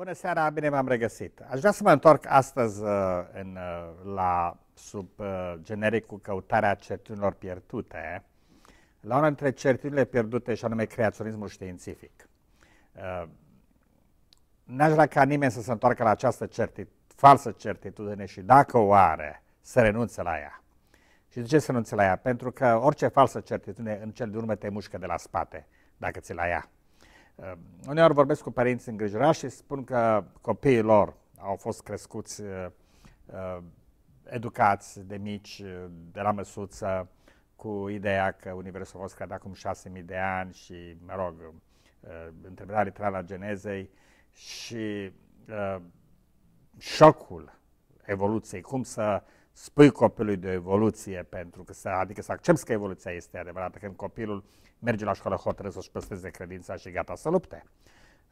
Bună seara, bine v-am regăsit. Aș vrea să mă întorc astăzi uh, în, uh, la sub uh, genericul căutarea certitudinilor pierdute, la una dintre certitudinile pierdute și anume creaționismul științific. N-aș vrea ca nimeni să se întoarcă la această certit, falsă certitudine și dacă o are, să renunțe la ea. Și de ce să renunțe la ea? Pentru că orice falsă certitudine în cel de urmă te mușcă de la spate dacă ți la ia. Eh, uneori vorbesc cu părinți îngrijorați și spun că copiii lor au fost crescuți, eh, eh, educați de mici, de la măsuță, cu ideea că Universul a fost creat acum 6.000 de ani și, mă rog, întrebarea literală a genezei și șocul evoluției, cum să uh, spui copilului de evoluție, pentru că să, adică să accepti că evoluția este adevărată când copilul merge la școală hotărât să-și păstreze credința și gata să lupte.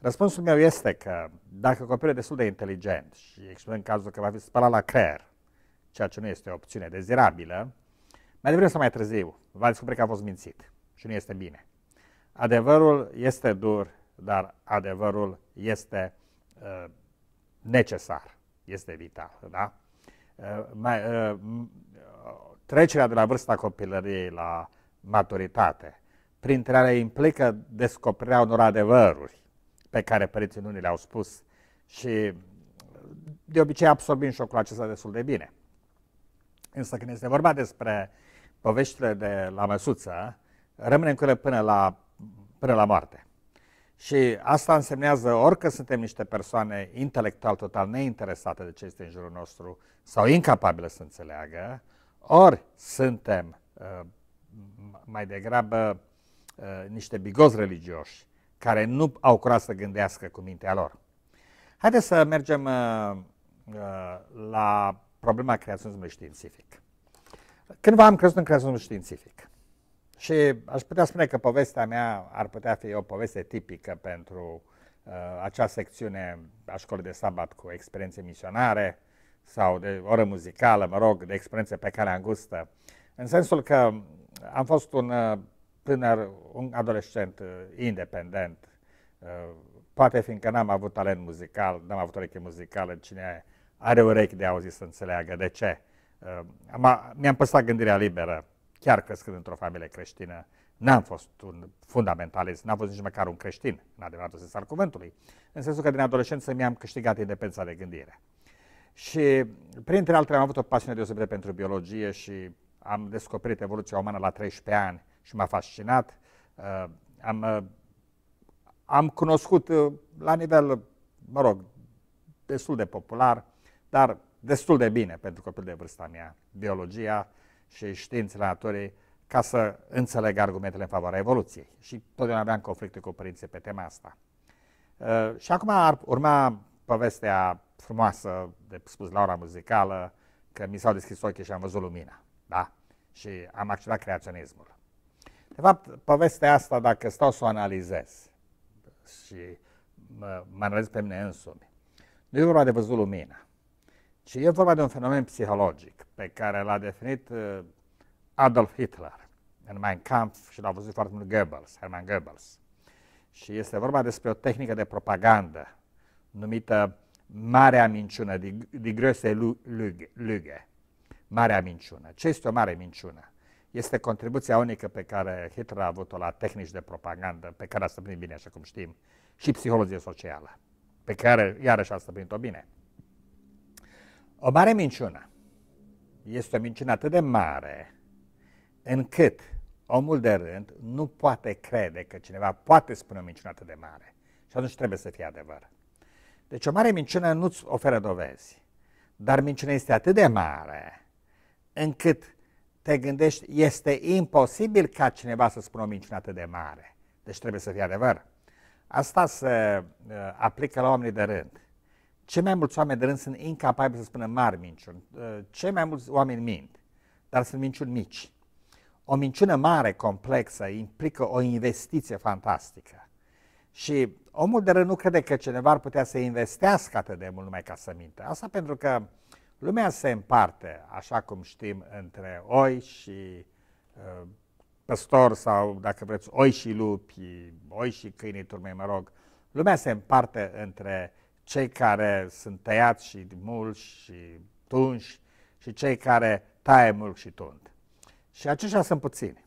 Răspunsul meu este că dacă copilul e destul de inteligent și în cazul că va fi spălat la creier, ceea ce nu este o opțiune dezirabilă, mai devreme sau mai târziu va descoperi că a fost mințit și nu este bine. Adevărul este dur, dar adevărul este uh, necesar, este vital. Da? Eh, mai, eh, trecerea de la vârsta copilăriei la maturitate, printre care implică descoperirea unor adevăruri pe care părinții nu le-au spus și eh, de obicei absorbim șocul acesta destul de bine. Însă când este vorba despre poveștile de la măsuță, rămânem cu ele până la, până la moarte. Și asta însemnează orică suntem niște persoane intelectual total neinteresate de ce este în jurul nostru sau incapabile să înțeleagă, ori suntem uh, mai degrabă uh, niște bigozi religioși care nu au curaj să gândească cu mintea lor. Haideți să mergem uh, uh la problema creaționismului științific. Cândva am crezut în creaționismul științific. Și aș putea spune că povestea mea ar putea fi o poveste tipică pentru uh, acea secțiune a școlii de sabat cu experiențe misionare sau de oră muzicală, mă rog, de experiențe pe care angustă. Uh, în sensul că am fost un uh, tânăr, un adolescent uh, independent, poate fiindcă n-am avut talent muzical, n-am avut ureche muzicală, cine are urechi de auzit să înțeleagă de ce. mi-am păstrat gândirea liberă chiar crescând într-o familie creștină, n-am fost un fundamentalist, n-am fost nici măcar un creștin, în adevăratul sens al cuvântului, în sensul că din adolescență mi-am câștigat independența de gândire. Și, printre altele, am avut o pasiune deosebită pentru biologie și am descoperit evoluția umană la 13 ani și m-a fascinat. Uh, am, uh, am cunoscut uh, la nivel, mă rog, destul de popular, dar destul de bine pentru copil de vârsta mea, biologia, și științele naturii ca să înțeleg argumentele în favoarea evoluției. Și totdeauna aveam conflicte cu părinții pe tema asta. Uh, și acum ar urma povestea frumoasă de spus la ora muzicală, că mi s-au deschis ochii și am văzut lumina. Da? Și am acceptat creaționismul. De fapt, povestea asta, dacă stau să o analizez și mă, mă analizez pe mine însumi, nu e vorba de văzut lumina ci e vorba de un fenomen psihologic pe care l-a definit uh, Adolf Hitler în Mein Kampf și l-a văzut foarte mult Goebbels, Hermann Goebbels. Și este vorba despre o tehnică de propagandă numită Marea Minciună, de Größe Lüge, Marea Minciună. Ce este o Mare Minciună? Este contribuția unică pe care Hitler a avut-o la tehnici de propagandă, pe care a stăpânit bine, așa cum știm, și psihologie socială, pe care iarăși a stăpânit-o bine. O mare minciună este o minciună atât de mare încât omul de rând nu poate crede că cineva poate spune o minciună atât de mare și atunci trebuie să fie adevăr. Deci o mare minciună nu-ți oferă dovezi, dar minciunea este atât de mare încât te gândești, este imposibil ca cineva să spună o minciună atât de mare. Deci trebuie să fie adevăr. Asta se uh, aplică la oamenii de rând. Cei mai mulți oameni de rând sunt incapabili să spună mari minciuni. Uh, cei mai mulți oameni mint, dar sunt minciuni mici. O minciună mare, complexă, implică o investiție fantastică. Și omul de rând nu crede că cineva ar putea să investească atât de mult numai ca să minte. Asta pentru că lumea se împarte, așa cum știm, între oi și uh, păstori sau, dacă vreți, oi și lupi, oi și câinii turmei, mă rog. Lumea se împarte între cei care sunt tăiați și mulți și tunși și cei care taie mult și tund. Și aceștia sunt puțini.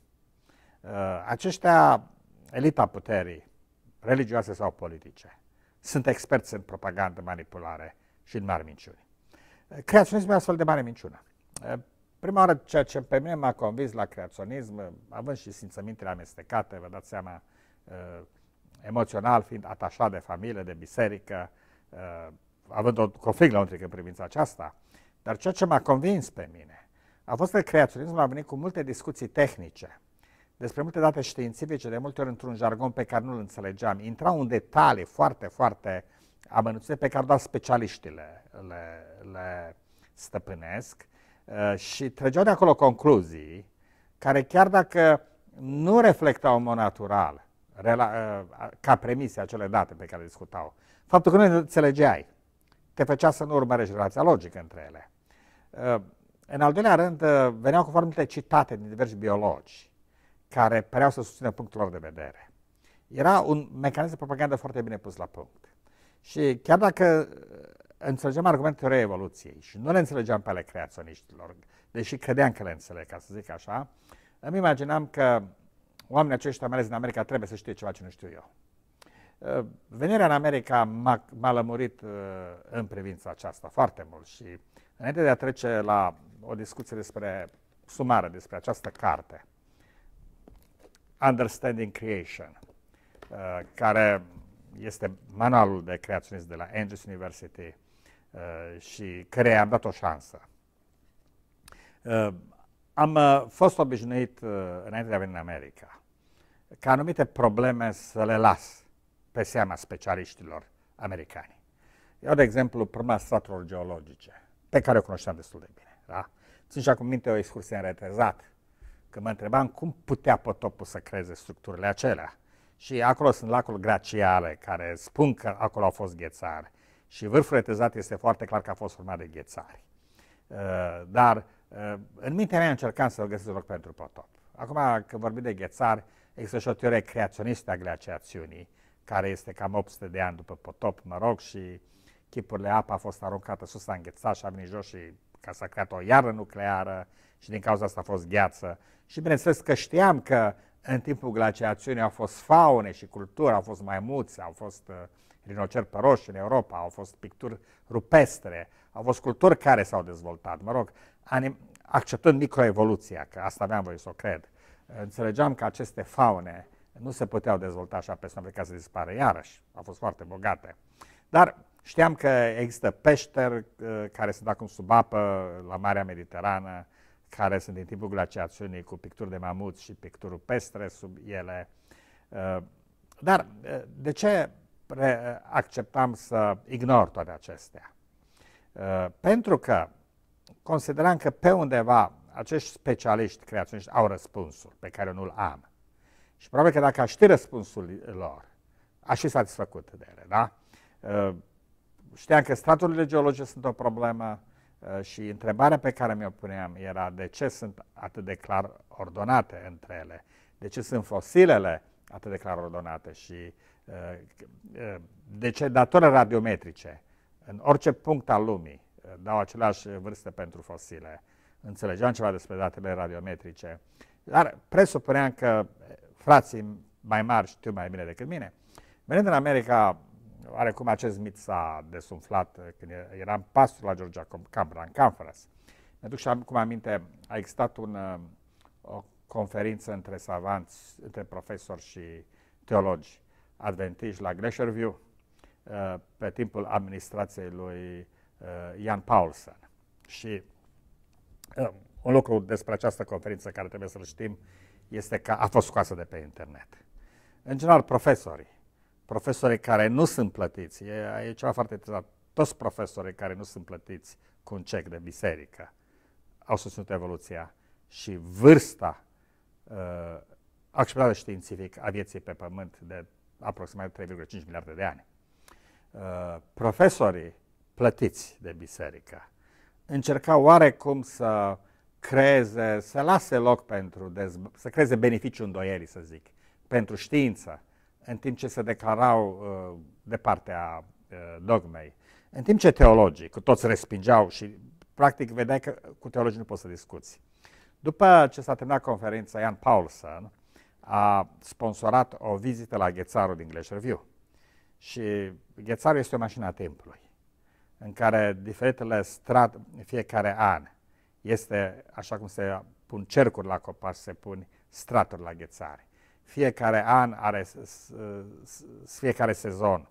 Uh, aceștia, elita puterii, religioase sau politice, sunt experți în propagandă, manipulare și în mari minciuni. Uh, creaționismul e astfel de mare minciună. Uh, prima oară, ceea ce pe mine m-a convins la creaționism, având și simțămintele amestecate, vă dați seama, emoțional fiind atașat de familie, de biserică, Uh, având o conflict lăuntric în privința aceasta, dar ceea ce m-a convins pe mine a fost că creaționismul a venit cu multe discuții tehnice, despre multe date științifice, de multe ori într-un jargon pe care nu-l înțelegeam. intra un detalii foarte, foarte amănunțite pe care doar specialiștii le, le, stăpânesc uh, și trăgeau de acolo concluzii care chiar dacă nu reflectau în mod natural uh, ca premise acele date pe care le discutau, Faptul că nu înțelegeai, te făcea să nu urmărești relația logică între ele. Uh, în al doilea rând, uh, veneau cu formule citate din diversi biologi care păreau să susțină punctul lor de vedere. Era un mecanism de propagandă foarte bine pus la punct. Și chiar dacă uh, înțelegeam argumentele evoluției și nu le înțelegeam pe ale creaționiștilor, deși credeam că le înțeleg, ca să zic așa, îmi imaginam că oamenii aceștia, mai ales în America, trebuie să știe ceva ce nu știu eu. Uh, venirea în America m-a, m-a lămurit uh, în privința aceasta foarte mult și înainte de a trece la o discuție despre sumară despre această carte, Understanding Creation, uh, care este manualul de creaționism de la Andrews University și care am dat o șansă. Am fost obișnuit, înainte de a veni în America, ca anumite probleme să le las pe seama specialiștilor americani. Eu, de exemplu, problema straturilor geologice, pe care o cunoșteam destul de bine. Da? Țin și acum minte o excursie în retezat, că mă întrebam cum putea potopul să creeze structurile acelea. Și acolo sunt lacul graciale care spun că acolo au fost ghețari. Și vârful retezat este foarte clar că a fost format de ghețari. Uh, dar uh, în mintea mea încercam să găsesc loc pentru potop. Acum, când vorbim de ghețari, există și o teorie creaționistă a glaciațiunii, care este cam 800 de ani după potop, mă rog, și chipurile apa a fost aruncată sus, s-a înghețat și a venit jos și ca s-a creat o iară nucleară și din cauza asta a fost gheață. Și bineînțeles că știam că în timpul glaciațiunii au fost faune și cultură, au fost maimuți, au fost uh, rinocer păroși în Europa, au fost picturi rupestre, au fost culturi care s-au dezvoltat. Mă rog, acceptând microevoluția, că asta aveam voie să o cred, înțelegeam că aceste faune nu se puteau dezvolta așa peste noapte ca să dispară iarăși. Au fost foarte bogate. Dar știam că există peșteri uh, care sunt acum sub apă la Marea Mediterană, care sunt din timpul glaciațiunii cu picturi de mamut și picturi pestre sub ele. Uh, dar uh, de ce acceptam să ignor toate acestea? Pentru că consideram că pe undeva acești specialiști creaționiști au răspunsul pe care nu-l am. Și probabil că dacă aș ști răspunsul lor, aș fi satisfăcut de ele, da? Uh, știam că straturile geologice sunt o problemă uh, și întrebarea pe care mi-o puneam era de ce sunt atât de clar ordonate între ele, de ce sunt fosilele atât de clar ordonate și uh, de ce datele radiometrice în orice punct al lumii dau aceleași vârste pentru fosile. Înțelegeam ceva despre datele radiometrice, dar presupuneam că frații mai mari știu mai bine decât mine. Venind în America, oarecum acest mit s-a desumflat când eram pastor la Georgia Cambra, în Canfras. Mă duc și am, cum aminte, a existat un, uh, o conferință între savanți, între profesori și teologi adventiști la View, uh, pe timpul administrației lui uh, Ian Paulson. Și un lucru despre această conferință care trebuie să-l știm este că a fost scoasă de pe internet. În general, profesorii, profesorii care nu sunt plătiți, e, e ceva foarte interesant, toți profesorii care nu sunt plătiți cu un cec de biserică au susținut evoluția și vârsta uh, acceptată științific a vieții pe pământ de aproximativ 3,5 miliarde de ani. Uh, profesorii plătiți de biserică încercau oarecum să creeze, să lase loc pentru, dezb- să creeze beneficiu îndoierii, să zic, pentru știință, în timp ce se declarau uh, de partea uh, dogmei. În timp ce teologii, cu toți respingeau și practic vedeai că cu teologii nu poți să discuți. După ce s-a terminat conferința, Ian Paulson a sponsorat o vizită la Ghețaru din English Review. Și Ghețaru este o mașină a templului, în care diferitele strat, fiecare an, este, așa cum se pun cercuri la copac, se pun straturi la ghețare. Fiecare an are, fiecare sezon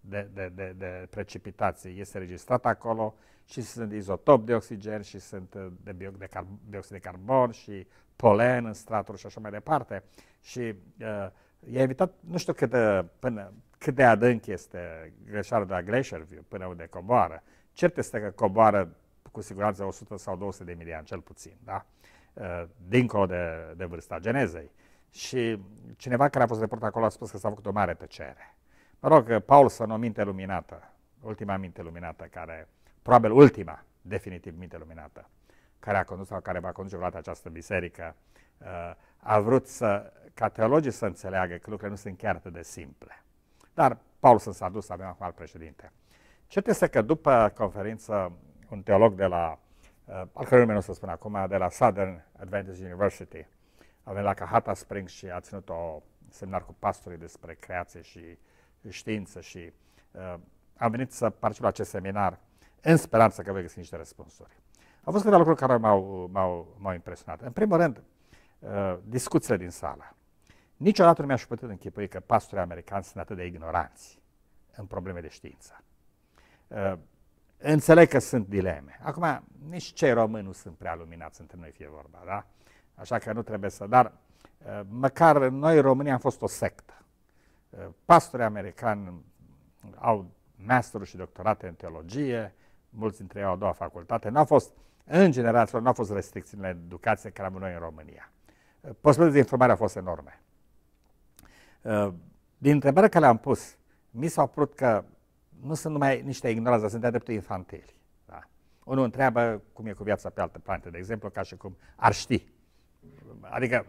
de, de, de, de precipitații este registrat acolo și sunt izotop de oxigen și sunt uh, de, bio, de car, oxid de carbon și polen în straturi și așa mai departe. Și uh, e evitat, nu știu cât de, uh, până, cât de adânc este greșeala de la Glacier View, până unde coboară. Cert este că coboară cu siguranță 100 sau 200 de mii de cel puțin, da? Uh, dincolo de, de vârsta genezei. Și cineva care a fost deport acolo a spus că s-a făcut o mare tăcere. Mă rog, uh, Paul să o minte luminată, ultima minte luminată care, probabil ultima, definitiv minte luminată, care a condus sau care va conduce vreodată această biserică, uh, a vrut să, ca teologii să înțeleagă că lucrurile nu sunt chiar atât de simple. Dar Paul s-a dus, avem acum alt președinte. Cert este că după conferință un teolog de la, uh, al cărui nu o să spun acum, de la Southern Adventist University. A venit la Cahata Springs și a ținut o seminar cu pastorii despre creație și știință și uh, am venit să particip la acest seminar în speranță că voi găsi niște răspunsuri. Au fost câteva lucruri care m-au, m-au, m-au impresionat. În primul rând, uh, discuțiile din sală. Niciodată nu mi-aș putea închipui că pastorii americani sunt atât de ignoranți în probleme de știință. Uh, Înțeleg că sunt dileme. Acum, nici cei români nu sunt prea luminați între noi fie vorba, da? Așa că nu trebuie să... Dar uh, măcar noi românii am fost o sectă. Uh, pastorii americani au masterul și doctorate în teologie, mulți dintre ei au a doua facultate. N-au fost, în generație, nu au fost restricții în educație care am noi în România. Uh, posibilitățile de informare au fost enorme. Din întrebarea care le-am pus, mi s-a părut că nu sunt numai niște ignoranți, sunt de dreptul infantili. Da? Unul întreabă cum e cu viața pe altă planetă, de exemplu, ca și cum ar ști. Adică,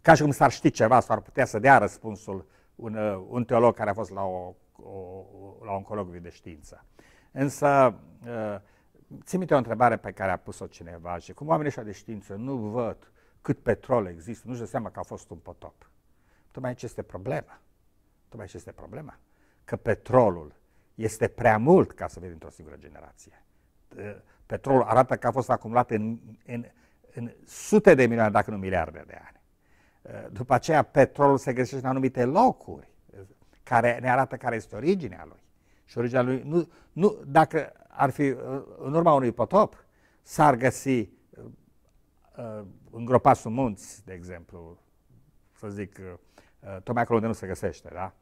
ca și cum s-ar ști ceva, s-ar putea să dea răspunsul un, uh, un teolog care a fost la, o, o, la un colocviu de știință. Însă, uh, țin minte o întrebare pe care a pus-o cineva și cum oamenii ăștia de știință nu văd cât petrol există, nu-și dă seama că a fost un potop. Tocmai ce este problema. Tocmai ce este problema. Că petrolul este prea mult ca să vezi într o singură generație. Petrolul arată că a fost acumulat în, în, în sute de milioane, dacă nu miliarde de ani. Ă, după aceea, petrolul se găsește în anumite locuri ă, care ne arată care este originea lui. Și originea lui, nu, nu, dacă ar fi ă, în urma unui potop, s-ar găsi îngropat sub munți, de exemplu, să zic, tocmai acolo unde nu se găsește, da?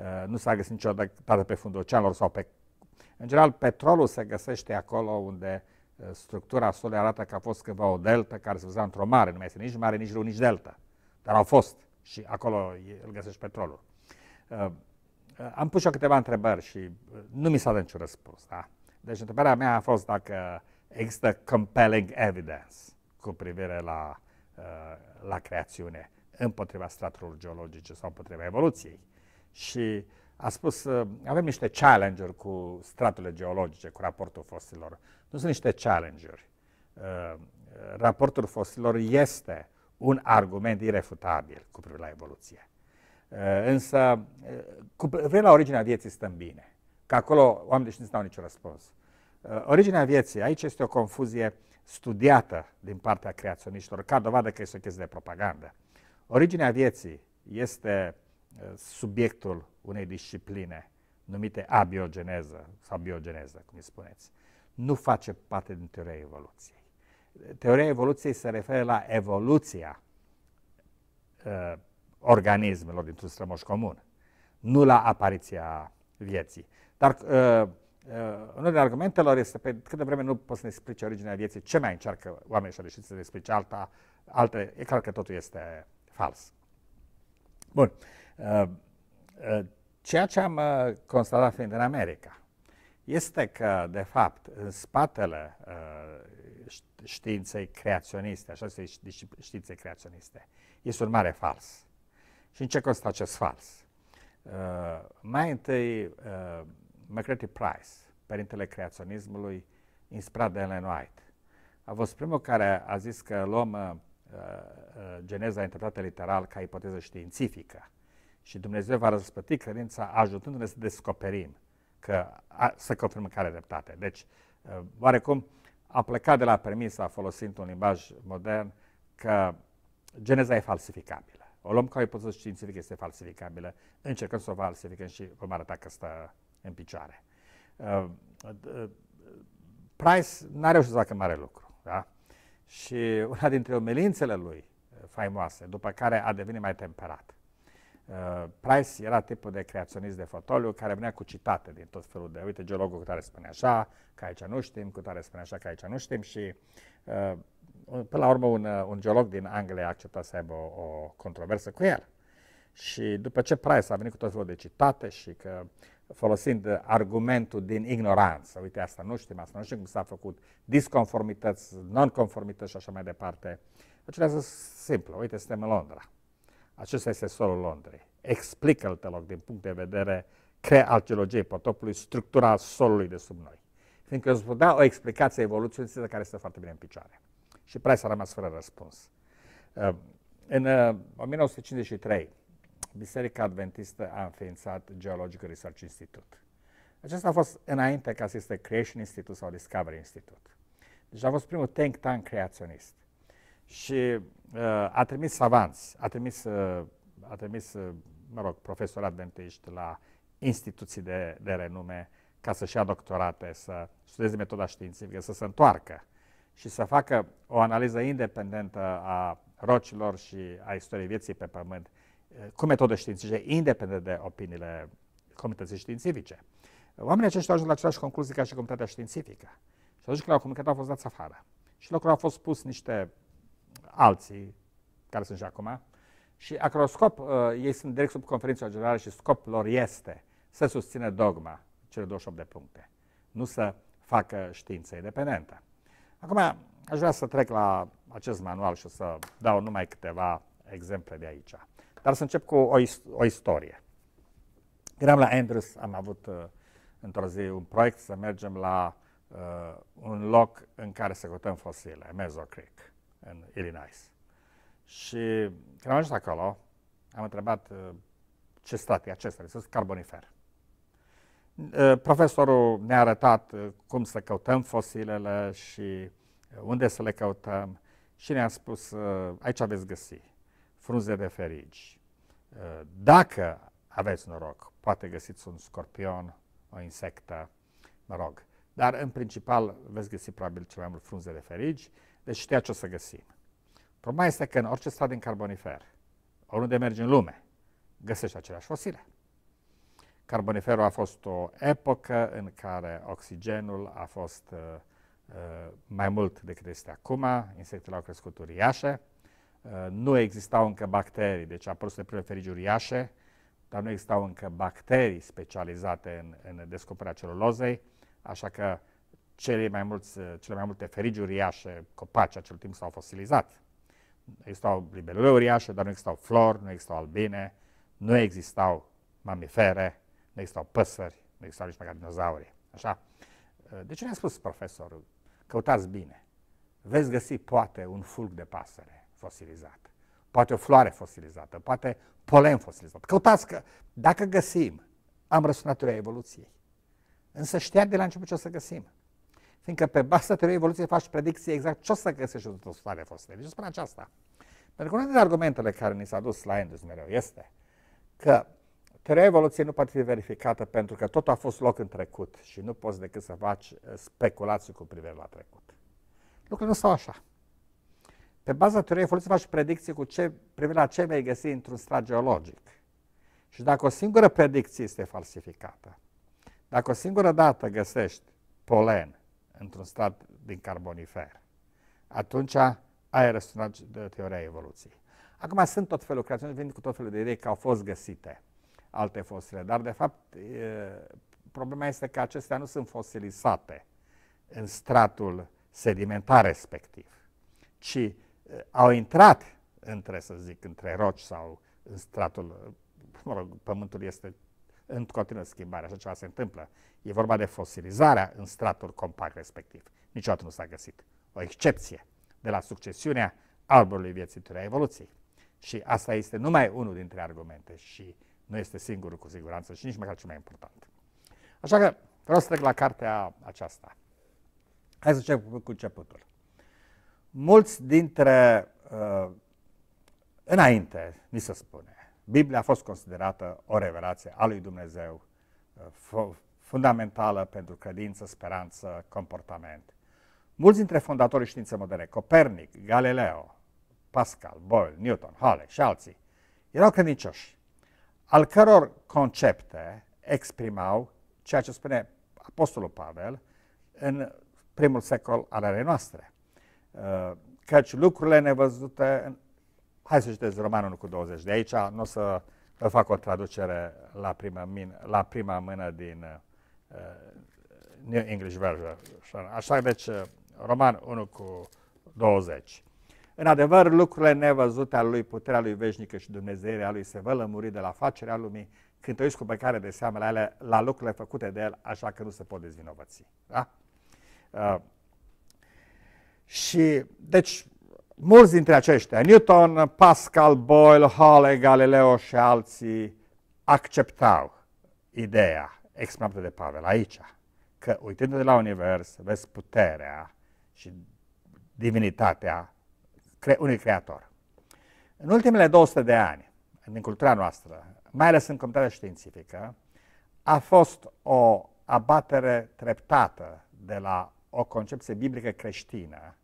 Uh, nu s-a găsit niciodată pe fundul oceanelor sau pe... În general, petrolul se găsește acolo unde uh, structura solului arată că a fost cândva o delta, care se văzea într-o mare, nu mai este nici mare, nici râu, nici delta. Dar au fost și acolo îl găsești petrolul. Uh, am pus și eu câteva întrebări și nu mi s-a dat niciun răspuns. Da? Deci întrebarea mea a fost dacă există compelling evidence cu privire la, la creațiune împotriva straturilor geologice sau împotriva evoluției și a spus, avem niște challenger cu straturile geologice, cu raportul fosilor. Nu sunt niște challenge uh, Raportul fosilor este un argument irefutabil cu privire la evoluție. Uh, însă, uh, cu privire la originea vieții stăm bine, că acolo oamenii nu au niciun răspuns. Originea vieții, aici este o confuzie studiată din partea creaționiștilor, ca dovadă că este o chestie de propagandă. Originea vieții este uh, Eh, subiectul unei discipline numite abiogeneză sau biogeneză, cum îi spuneți, nu face parte din teoria evoluției. Teoria evoluției se referă la evoluția uh, organismelor dintr-un strămoș comun, nu la apariția vieții. Dar uh, uh, unul din argumentelor este pe câte de vreme nu poți să ne explice originea vieții, ce mai încearcă oamenii și-au reușit să ne explice alta, alte, e clar că totul este fals. Bun. Uh, uh, ceea ce am uh, constatat fiind în America este că, de fapt, în spatele științei creaționiste, așa se zice științei creaționiste, este un mare fals. Și în ce constă acest fals? Mai întâi, McCarthy Price, părintele creaționismului, inspirat de Ellen White, a fost primul care a zis că luăm geneza interpretată literal ca ipoteză științifică și Dumnezeu va răspăti credința ajutându-ne să descoperim că a, să confirmă care dreptate. Deci, uh, oarecum, a plecat de la premisa, folosind un limbaj modern, că geneza e falsificabilă. O luăm ca o ipoteză științifică, este falsificabilă, încercăm să o falsificăm și vom arăta că stă în picioare. Uh, uh, Price n-a reușit să facă mare lucru. Da? Și una dintre omelințele lui faimoase, după care a devenit mai temperat, Uh, Price era tipul de creaționist de fotoliu care venea cu citate din tot felul de, uite, geologul cu tare spune așa, că aici nu știm, cu tare spune așa, că aici nu știm și uh, până la urmă un, uh, un geolog din Anglia a acceptat să aibă o, o controversă cu el. Și după ce Price a venit cu tot felul de citate și că folosind argumentul din ignoranță, uite asta nu știm, asta nu știm cum s-a făcut, disconformități, nonconformități și așa mai departe, acelea sunt simplu, uite, suntem în Londra acesta este solul Londrei. Explică-l, te rog, din punct de vedere crea al geologiei potopului, structura solului de sub noi. Fiindcă îți dea o explicație evoluționistă care este foarte bine în picioare. Și Price a rămas fără răspuns. Ehm, în 1953, ehm, Biserica Adventistă a înființat Geological Research Institute. Acesta a fost înainte ca să existe Creation Institute sau Discovery Institute. Deci a fost primul tank tank creaționist. Și Uh, a trimis avans. a trimis, uh, a trimis uh, mă rog, profesori adventiști la instituții de, de renume ca să-și ia doctorate, să studieze metoda științifică, să se întoarcă și să facă o analiză independentă a rocilor și a istoriei vieții pe pământ cu metode științifice, independent de opiniile comunității științifice. Oamenii aceștia au ajuns la aceleași concluzii ca și comunitatea științifică. Și atunci când au comunicat, au fost dați afară. Și locul au fost pus niște alții care sunt și acum. Și acroscop, uh, ei sunt direct sub conferința generală și scopul lor este să susțină dogma, cele 28 de puncte, nu să facă știință independentă. Acum, aș vrea să trec la acest manual și să dau numai câteva exemple de aici. Dar să încep cu o, ist o istorie. Eram la Andrews, am avut uh, într-o zi un proiect să mergem la uh, un loc în care se căutăm fosile, Meso Creek în Illinois. Și când am ajuns acolo, am întrebat uh, ce stat e acesta, sunt carbonifer. Uh, profesorul ne-a arătat uh, cum să căutăm fosilele și unde să le căutăm și ne-a spus aici veți găsi frunze de ferici. Dacă aveți noroc, poate găsiți un scorpion, o insectă, mă rog. Dar în principal veți găsi probabil cel mai mult frunze de ferici. Deci știa ce o să găsim. Problema este că în orice stat din carbonifer, oriunde mergi în lume, găsești aceleași fosile. Carboniferul a fost o epocă în care oxigenul a fost uh, uh mai mult decât este acum, insectele au crescut uriașe, uh, nu existau încă bacterii, deci a apărut preferici uriașe, dar nu existau încă bacterii specializate în, în descoperirea celulozei, așa că cele mai, mulți, cele mai multe ferigi uriașe, copaci acel timp s-au fosilizat. Existau libelule uriașe, dar nu existau flori, nu existau albine, nu existau mamifere, nu existau păsări, nu existau nici măcar dinozauri. Așa? Deci ne-a spus profesorul, căutați bine, veți găsi poate un fulg de pasăre fosilizat, poate o floare fosilizată, poate polen fosilizat. Căutați că dacă găsim, am răsunat evoluției. Însă știa de la început ce o să găsim. Fiindcă pe baza teoriei evoluției faci predicții exact ce o să găsești în o stare fostă. Deci spune aceasta. Pentru că unul dintre argumentele care ni s-a dus la Endus mereu este că teoria evoluției nu poate fi verificată pentru că tot a fost loc în trecut și nu poți decât să faci uh, speculații cu privire la trecut. Lucrurile nu stau așa. Pe baza teoriei evoluției faci predicții cu ce, privire la ce vei găsi într-un strat geologic. Și dacă o singură predicție este falsificată, dacă o singură dată găsești polen într-un stat din carbonifer. Atunci ai răsunat de teoria evoluției. Acum sunt tot felul, creaționiști vin cu tot felul de idei că au fost găsite alte fosile, dar de fapt problema este că acestea nu sunt fosilizate în stratul sedimentar respectiv, ci au intrat între, să zic, între roci sau în stratul, mă rog, pământul este în continuă schimbare, așa ceva se întâmplă. E vorba de fosilizarea în stratul compact respectiv. Niciodată nu s-a găsit. O excepție de la succesiunea arborului viețuitorii a evoluției. Și asta este numai unul dintre argumente și nu este singurul cu siguranță și nici măcar cel mai important. Așa că vreau să trec la cartea aceasta. Hai să începem cu începutul. Mulți dintre, uh, înainte, ni se spune, Biblia a fost considerată o revelație a lui Dumnezeu, uh, fundamentală pentru credință, speranță, comportament. Mulți dintre fondatorii științei moderne, Copernic, Galileo, Pascal, Boyle, Newton, Halley și alții, erau credincioși, al căror concepte exprimau ceea ce spune Apostolul Pavel în primul secol al erei noastre. Uh, căci lucrurile nevăzute, hai să citesc romanul cu 20 de aici, nu o să fac o traducere la prima, min, la prima mână din uh, Uh, New English Version. Așa, deci, uh, roman 1 cu 20. În adevăr, lucrurile nevăzute ale lui, puterea lui veșnică și dumnezeirea lui se vă lămuri de la facerea lumii, când te uiți cu băcare de seamă la ele, la lucrurile făcute de el, așa că nu se pot dezvinovăți. Da? Uh, și, deci, mulți dintre aceștia, Newton, Pascal, Boyle, Halley, Galileo și alții, acceptau ideea exprimată de Pavel aici, că uitându-te la univers, vezi puterea și divinitatea cre- unui creator. În ultimele 200 de ani, din cultura noastră, mai ales în comunitatea științifică, a fost o abatere treptată de la o concepție biblică creștină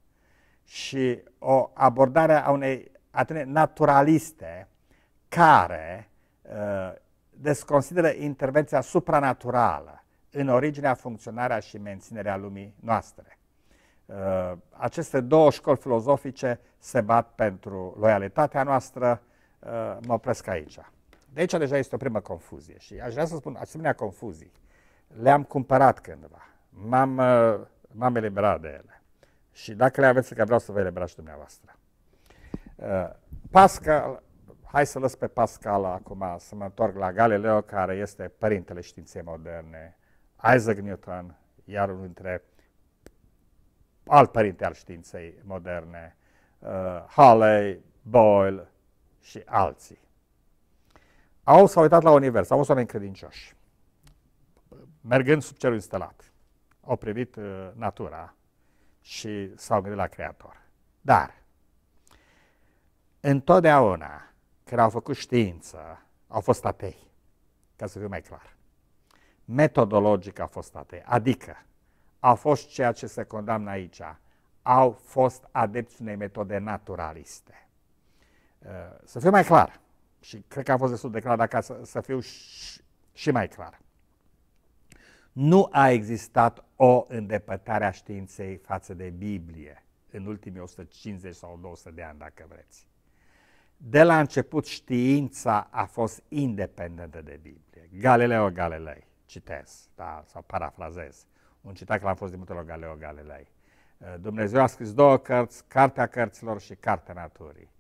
și o abordare a unei atene naturaliste care uh, desconsideră intervenția supranaturală în originea, funcționarea și menținerea lumii noastre. Uh, aceste două școli filozofice se bat pentru loialitatea noastră. Uh, mă opresc aici. De aici deja este o primă confuzie și aș vrea să spun asemenea confuzii. Le-am cumpărat cândva. M-am, uh, m-am eliberat de ele. Și dacă le aveți, că vreau să vă eliberați dumneavoastră. Pascal Hai să lăs pe Pascal acum să mă întorc la Galileo, care este părintele științei moderne, Isaac Newton, iar unul dintre alt părinte al științei moderne, uh, Halley, Boyle și alții. Au s-au uitat la univers, au fost oameni credincioși, mergând sub cerul instalat. Au privit uh, natura și s-au gândit la Creator. Dar, întotdeauna, care au făcut știință au fost atei, ca să fiu mai clar. Metodologic au fost atei, adică au fost ceea ce se condamnă aici, au fost adepți unei metode naturaliste. Uh, să fiu mai clar, și cred că a fost destul de clar, ca să, să fiu și, și mai clar. Nu a existat o îndepărtare a științei față de Biblie în ultimii 150 sau 200 de ani, dacă vreți. De la început știința a fost independentă de Biblie. Galileo Galilei, citesc, da, sau parafrazez, un citat care a fost din multe la Galileo Galilei. Uh, Dumnezeu a scris două cărți, Cartea Cărților și Cartea Naturii.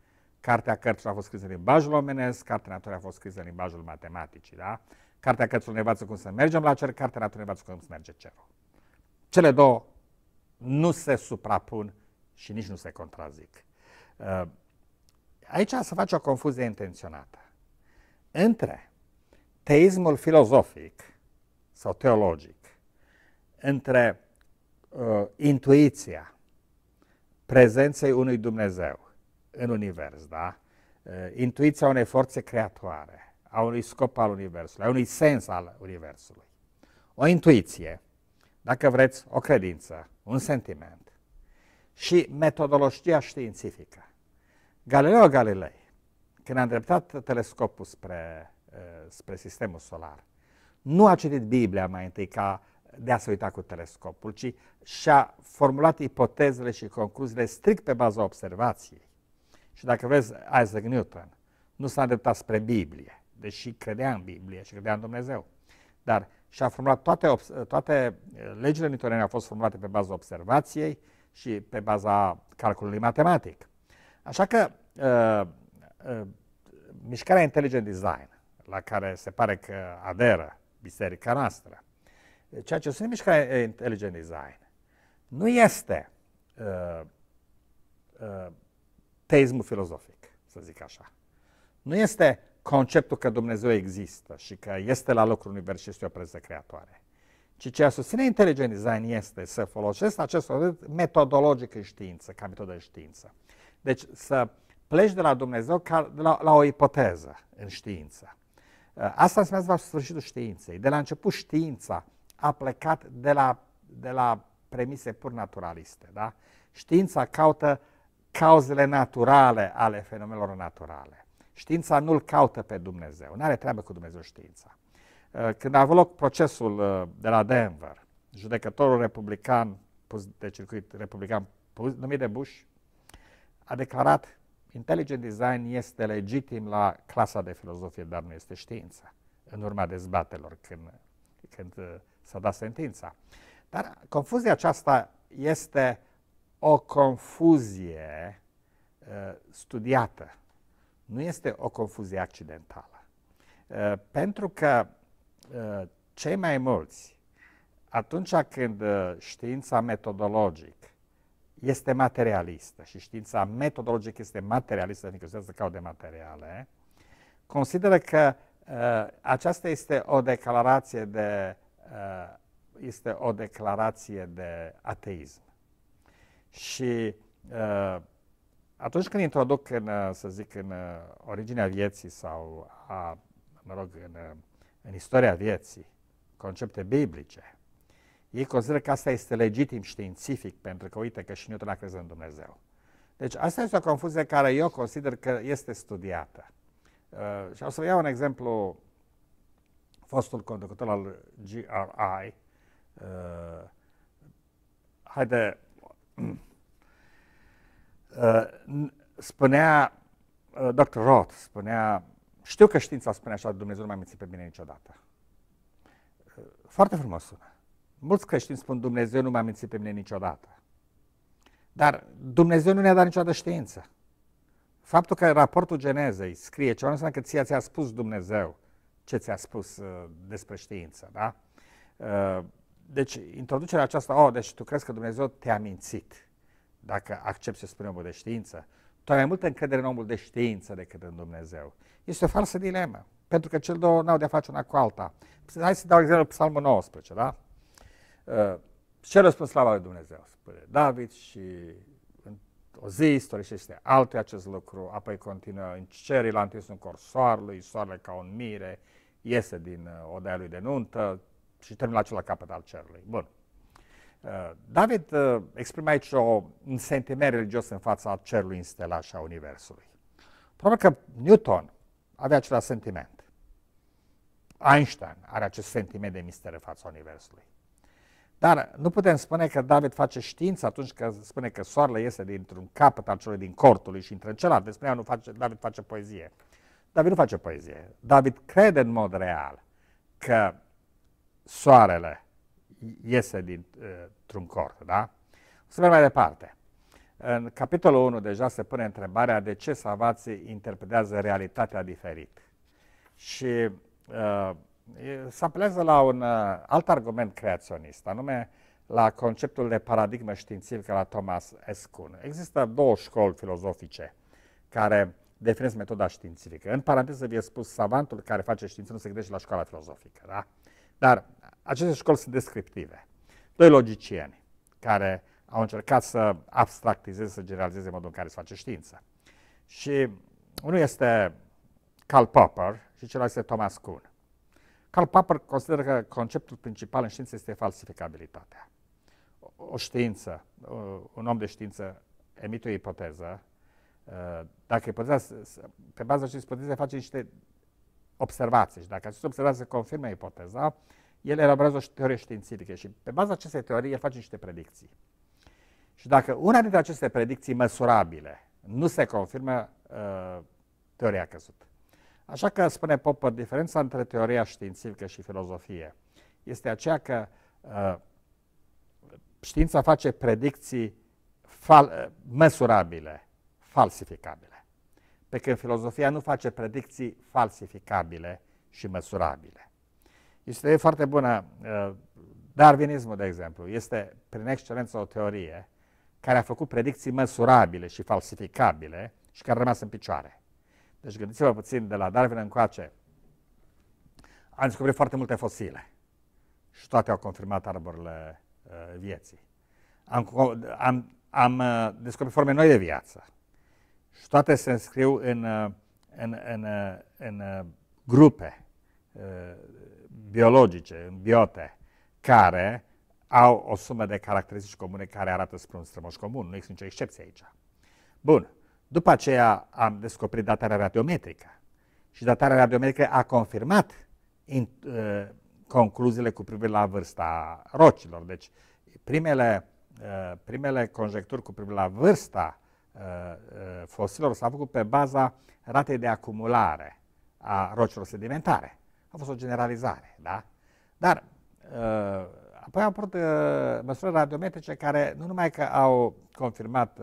Cartea Cărților a fost scrisă în limbajul omenesc, Cartea Naturii a fost scrisă în limbajul matematicii, da? Cartea Cărților ne învață cum să mergem la cer, Cartea Naturii ne învață cum să merge cerul. Cele două nu se suprapun și nici nu se contrazic. Uh, aici se face o confuzie intenționată între teismul filozofic sau teologic, între uh, intuiția prezenței unui Dumnezeu în univers, da? Uh, intuiția unei forțe creatoare, a unui scop al universului, a unui sens al universului. O intuiție, dacă vreți, o credință, un sentiment și metodologia științifică Galileo Galilei, când a îndreptat telescopul spre, eh, spre sistemul solar, nu a citit Biblia mai întâi ca de a se uita cu telescopul, ci și-a formulat ipotezele și concluziile strict pe baza observației. Și dacă vreți, Isaac Newton nu s-a îndreptat spre Biblie, deși credea în Biblie și credea în Dumnezeu, dar și-a formulat toate, eh, toate eh, legile newtoniene au fost formulate pe baza observației și pe baza calculului matematic. Așa că uh, uh, mișcarea Intelligent Design, la care se pare că aderă biserica noastră, ceea ce sunt mișcarea Intelligent Design, nu este uh, uh, teismul filozofic, să zic așa. Nu este conceptul că Dumnezeu există și că este la locul univers și este o preză creatoare. Ci ceea susține inteligent design este să folosesc acest metodologic în știință, ca metodă de știință. Deci să pleci de la Dumnezeu ca la, la o ipoteză în știință. Uh, asta înseamnă la sfârșitul științei. De la început știința a plecat de la, de la premise pur naturaliste. Da? Știința caută cauzele naturale ale fenomenelor naturale. Știința nu-L caută pe Dumnezeu. Nu are treabă cu Dumnezeu știința. Uh, când a avut loc procesul uh, de la Denver, judecătorul republican pus de circuit republican pus, numit de Bush, a declarat Intelligent design este legitim la clasa de filozofie, dar nu este știință, în urma dezbatelor când, când uh, s-a dat sentința. Dar confuzia aceasta este o confuzie uh, studiată, nu este o confuzie accidentală. Uh, pentru că uh, cei mai mulți, atunci când uh, știința metodologică este materialistă și știința metodologică este materialistă, adică se caut de materiale, consideră că uh, aceasta este o declarație de uh, este o declarație de ateism. Și uh, atunci când introduc în, uh, să zic, în uh, originea vieții sau a, mă rog, în, uh, în istoria vieții, concepte biblice, ei consideră că asta este legitim științific, pentru că uite că și Newton a crezut în Dumnezeu. Deci asta este o confuzie care eu consider că este studiată. Uh, și o să iau un exemplu, fostul conducător al GRI, uh, haide, uh, spunea, uh, Dr. Roth spunea, știu că știința spune așa, Dumnezeu nu mai a pe mine niciodată. Uh, foarte frumos sună. Mulți creștini spun Dumnezeu nu m-a mințit pe mine niciodată. Dar Dumnezeu nu ne-a dat niciodată știință. Faptul că raportul genezei scrie ceva nu înseamnă că ție ți-a spus Dumnezeu ce ți-a spus uh, despre știință, da? Uh, deci, introducerea aceasta, oh, deci tu crezi că Dumnezeu te-a mințit dacă accepti să spune omul de știință. Tu ai mai multă încredere în omul de știință decât în Dumnezeu. Este o falsă dilemă, pentru că cel două n-au de-a face una cu alta. Hai să dau exemplu Psalmul 19, da? Ce uh, răspuns slava lui Dumnezeu, spune David și o zi istorisește alte acest lucru, apoi continuă în cerii un cor soarelui, soarele ca un mire, iese din uh, odaia lui de nuntă și termină la celălalt capăt al cerului. Bun. Uh, David exprimă aici o, un sentiment religios în fața cerului înstelat și a Universului. Probabil că Newton avea același sentiment. Einstein are acest sentiment de mister în fața Universului. Dar nu putem spune că David face știință atunci când spune că soarele iese dintr-un capăt al celui din cortului și într-un celălalt. Deci spunea, nu face, David face poezie. David nu face poezie. David crede în mod real că soarele iese dintr-un eh, cort, da? Să mergem mai departe. În capitolul 1 deja se pune întrebarea de ce savații interpretează realitatea diferit. Și uh, se apelează la un uh, alt argument creaționist, anume la conceptul de paradigmă științifică la Thomas Kuhn. Există două școli filozofice care definesc metoda științifică. În paranteză vi-a spus, savantul care face știință nu se gândește la școala filozofică, da? Dar aceste școli sunt descriptive. Doi logicieni care au încercat să abstractizeze, să generalizeze modul în care se face știință. Și unul este Karl Popper și celălalt este Thomas Kuhn. Karl Popper consideră că conceptul principal în știință este falsificabilitatea. O știință, un om de știință emite o ipoteză, uh, dacă ipoteza, pe baza acestei ipoteze face niște observații și dacă aceste observații confirmă ipoteza, el elaborează o teorie științifică și pe baza acestei teorii el face niște predicții. Și dacă una dintre aceste predicții măsurabile nu se confirmă, uh, teoria a căzut. Așa că, spune Popper, diferența între teoria științifică și filozofie este aceea că uh, știința face predicții fal- uh, măsurabile, falsificabile, pe când filozofia nu face predicții falsificabile și măsurabile. Este foarte bună uh, Darwinismul, de exemplu, este prin excelență o teorie care a făcut predicții măsurabile și falsificabile și care a rămas în picioare. Deci gândiți-vă puțin, de la Darwin încoace, am descoperit foarte multe fosile și toate au confirmat arborile uh, vieții. Am, am, am uh, descoperit forme noi de viață și toate se înscriu în, uh, în, în, uh, în, în uh, grupe uh, biologice, în biote, care au o sumă de caracteristici comune care arată spre un strămoș comun. Nu există nicio excepție aici. Bun. După aceea am descoperit datarea radiometrică și datarea radiometrică a confirmat in, uh, concluziile cu privire la vârsta rocilor. Deci primele, uh, primele conjecturi cu privire la vârsta uh, uh fosilor s-au făcut pe baza ratei de acumulare a rocilor sedimentare. A fost o generalizare, da? Dar uh, apoi au apărut uh, măsuri radiometrice care nu numai că au confirmat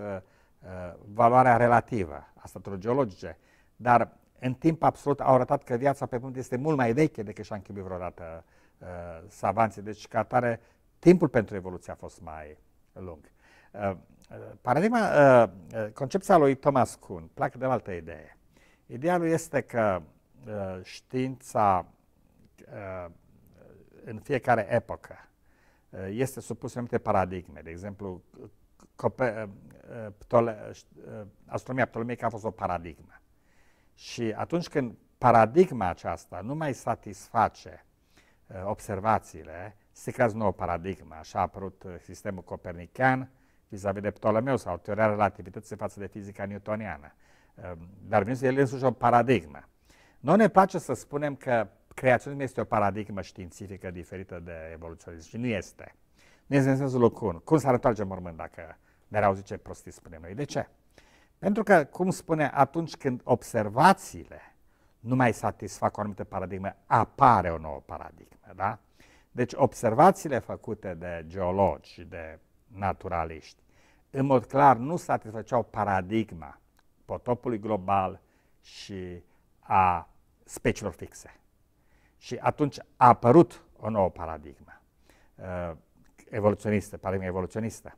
Uh, valoarea relativă a statelor geologice, dar în timp absolut au arătat că viața pe Pământ este mult mai veche decât și-a închipuit vreodată uh, savanții. Deci, ca atare, timpul pentru evoluție a fost mai lung. Uh, uh paradigma, uh, uh, concepția lui Thomas Kuhn plac de la altă idee. Ideea lui este că uh, știința uh, în fiecare epocă uh, este supusă anumite paradigme. De exemplu, Cope, eh, Ptole, astronomia ptolemeică a fost o paradigmă. Și atunci când paradigma aceasta nu mai satisface eh, observațiile, se creează nouă paradigmă. Așa a apărut eh, sistemul copernican vis-a-vis de Ptolemeu sau teoria relativității față de fizica newtoniană. Dar vine el însuși o paradigmă. Noi ne place să spunem că creaționismul este o paradigmă științifică diferită de evoluționism și nu este. Mie în sensul locul. Cum s-ar întoarce mormânt dacă ne auzi ce prostii spune noi? De ce? Pentru că, cum spune, atunci când observațiile nu mai satisfac o anumită paradigmă, apare o nouă paradigmă, da? Deci observațiile făcute de geologi și de naturaliști, în mod clar, nu satisfăceau paradigma potopului global și a speciilor fixe. Și atunci a apărut o nouă paradigmă. Ă, evoluționistă, paradigma evoluționistă.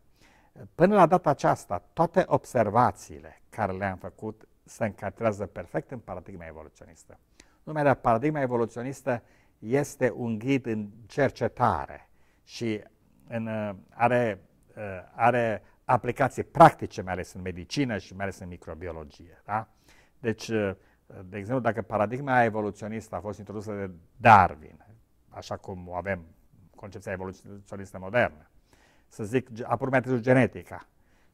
Până la data aceasta, toate observațiile care le-am făcut se încadrează perfect în paradigma evoluționistă. Numele paradigma evoluționistă este un ghid în cercetare și în, uh, are, uh, are aplicații practice, mai ales în medicină și mai ales în microbiologie. Da? Deci, uh, de exemplu, dacă paradigma evoluționistă a fost introdusă de Darwin, așa cum o avem concepția evoluționistă modernă. Să zic, apoi mai genetica.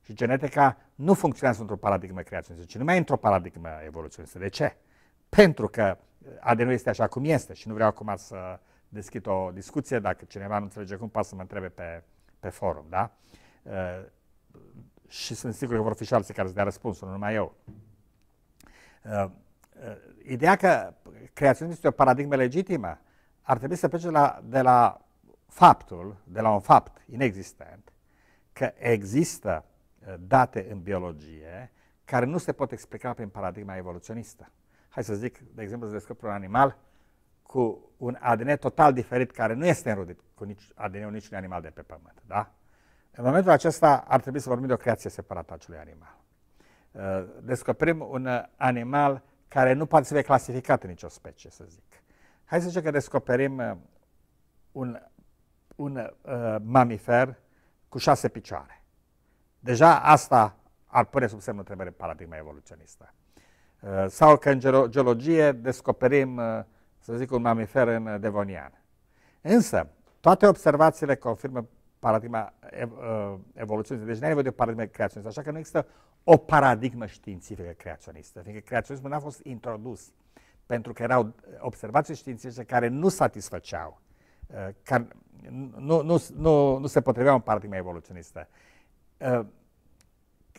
Și genetica nu funcționează într-o paradigmă creaționistă, ci numai într-o paradigmă evoluționistă. De ce? Pentru că uh, ADN este așa cum este și nu vreau acum să deschid o discuție, dacă cineva nu înțelege cum poate să mă întrebe pe, pe forum, da? Uh, și sunt sigur că vor fi și alții care să dea răspunsul, nu numai eu. Uh, uh, ideea că creaționismul este o paradigmă legitimă ar trebui să plece la, de la faptul, de la un fapt inexistent, că există uh, date în biologie care nu se pot explica prin paradigma evoluționistă. Hai să zic, de exemplu, să descoperi un animal cu un ADN total diferit, care nu este înrudit cu nici ADN-ul niciun animal de pe pământ. Da? În momentul acesta ar trebui să vorbim de o creație separată a acelui animal. Uh, descoperim un uh, animal care nu poate să fie clasificat în nicio specie, să zic. Hai să zicem că descoperim un un uh, mamifer cu șase picioare. Deja asta ar pune sub semnul întrebării paradigma evoluționistă. Uh, sau că în geologie descoperim, uh, să zic, un mamifer în devonian. Însă, toate observațiile confirmă paradigma uh, evoluționistă. Deci nu ai nevoie de o paradigmă creaționistă, așa că nu există o paradigmă științifică creaționistă, fiindcă creaționismul n-a fost introdus pentru că erau observații științifice care nu satisfăceau, uh, care nu, nu, nu, nu se potrivea un paradigma evoluționistă.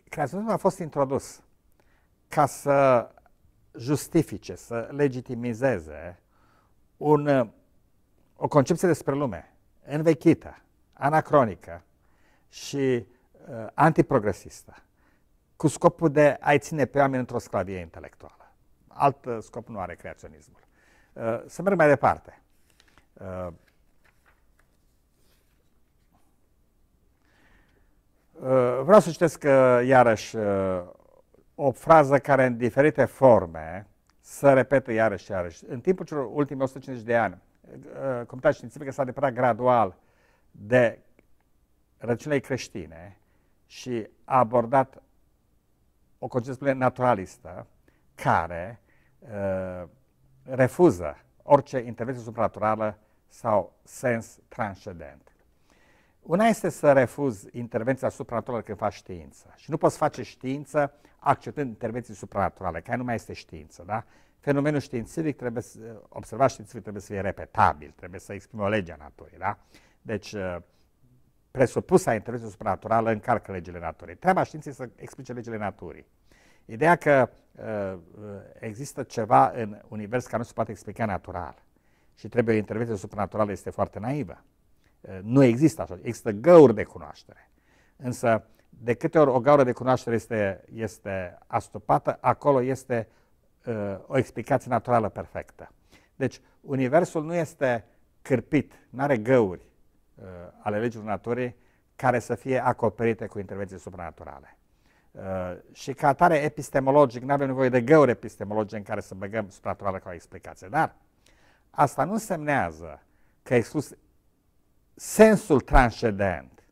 Creaționismul a fost introdus ca să justifice, să legitimizeze un, o concepție despre lume învechită, anacronică și uh, antiprogresistă, cu scopul de a-i ține pe oameni într-o sclavie intelectuală. Alt uh, scop nu are creaționismul. Uh, să merg mai departe. Uh, Uh, vreau să citesc uh, iarăși uh, o frază care în diferite forme să repete iarăși și iarăși. În timpul celor ultimii 150 de ani, comunitatea științifică s-a depărat gradual de rădăcinile creștine și a abordat o concepție naturalistă care uh, refuză orice intervenție supranaturală sau sens transcendent. Una este să refuzi intervenția supranaturală când faci știință. Și nu poți face știință acceptând intervenții supranaturale, care nu mai este știință, da? Fenomenul științific trebuie să, observat științific trebuie să fie repetabil, trebuie să exprime o lege a naturii, da? Deci, uh, presupusa intervenție supranaturală încarcă legile naturii. Treaba științei să explice legile naturii. Ideea că uh, uh, există ceva în univers care nu se poate explica natural și trebuie o intervenție supranaturală este foarte naivă. Eh, nu există așa, există găuri de cunoaștere. Însă, de câte ori o gaură de cunoaștere este, este astupată, acolo este uh, o explicație naturală perfectă. Deci, Universul nu este cârpit, nu are găuri uh, ale legilor naturii care să fie acoperite cu intervenții supranaturale. Uh, și ca atare epistemologic, nu avem nevoie de găuri epistemologice în care să băgăm supranaturală ca o explicație. Dar asta nu semnează că exclus sensul transcendent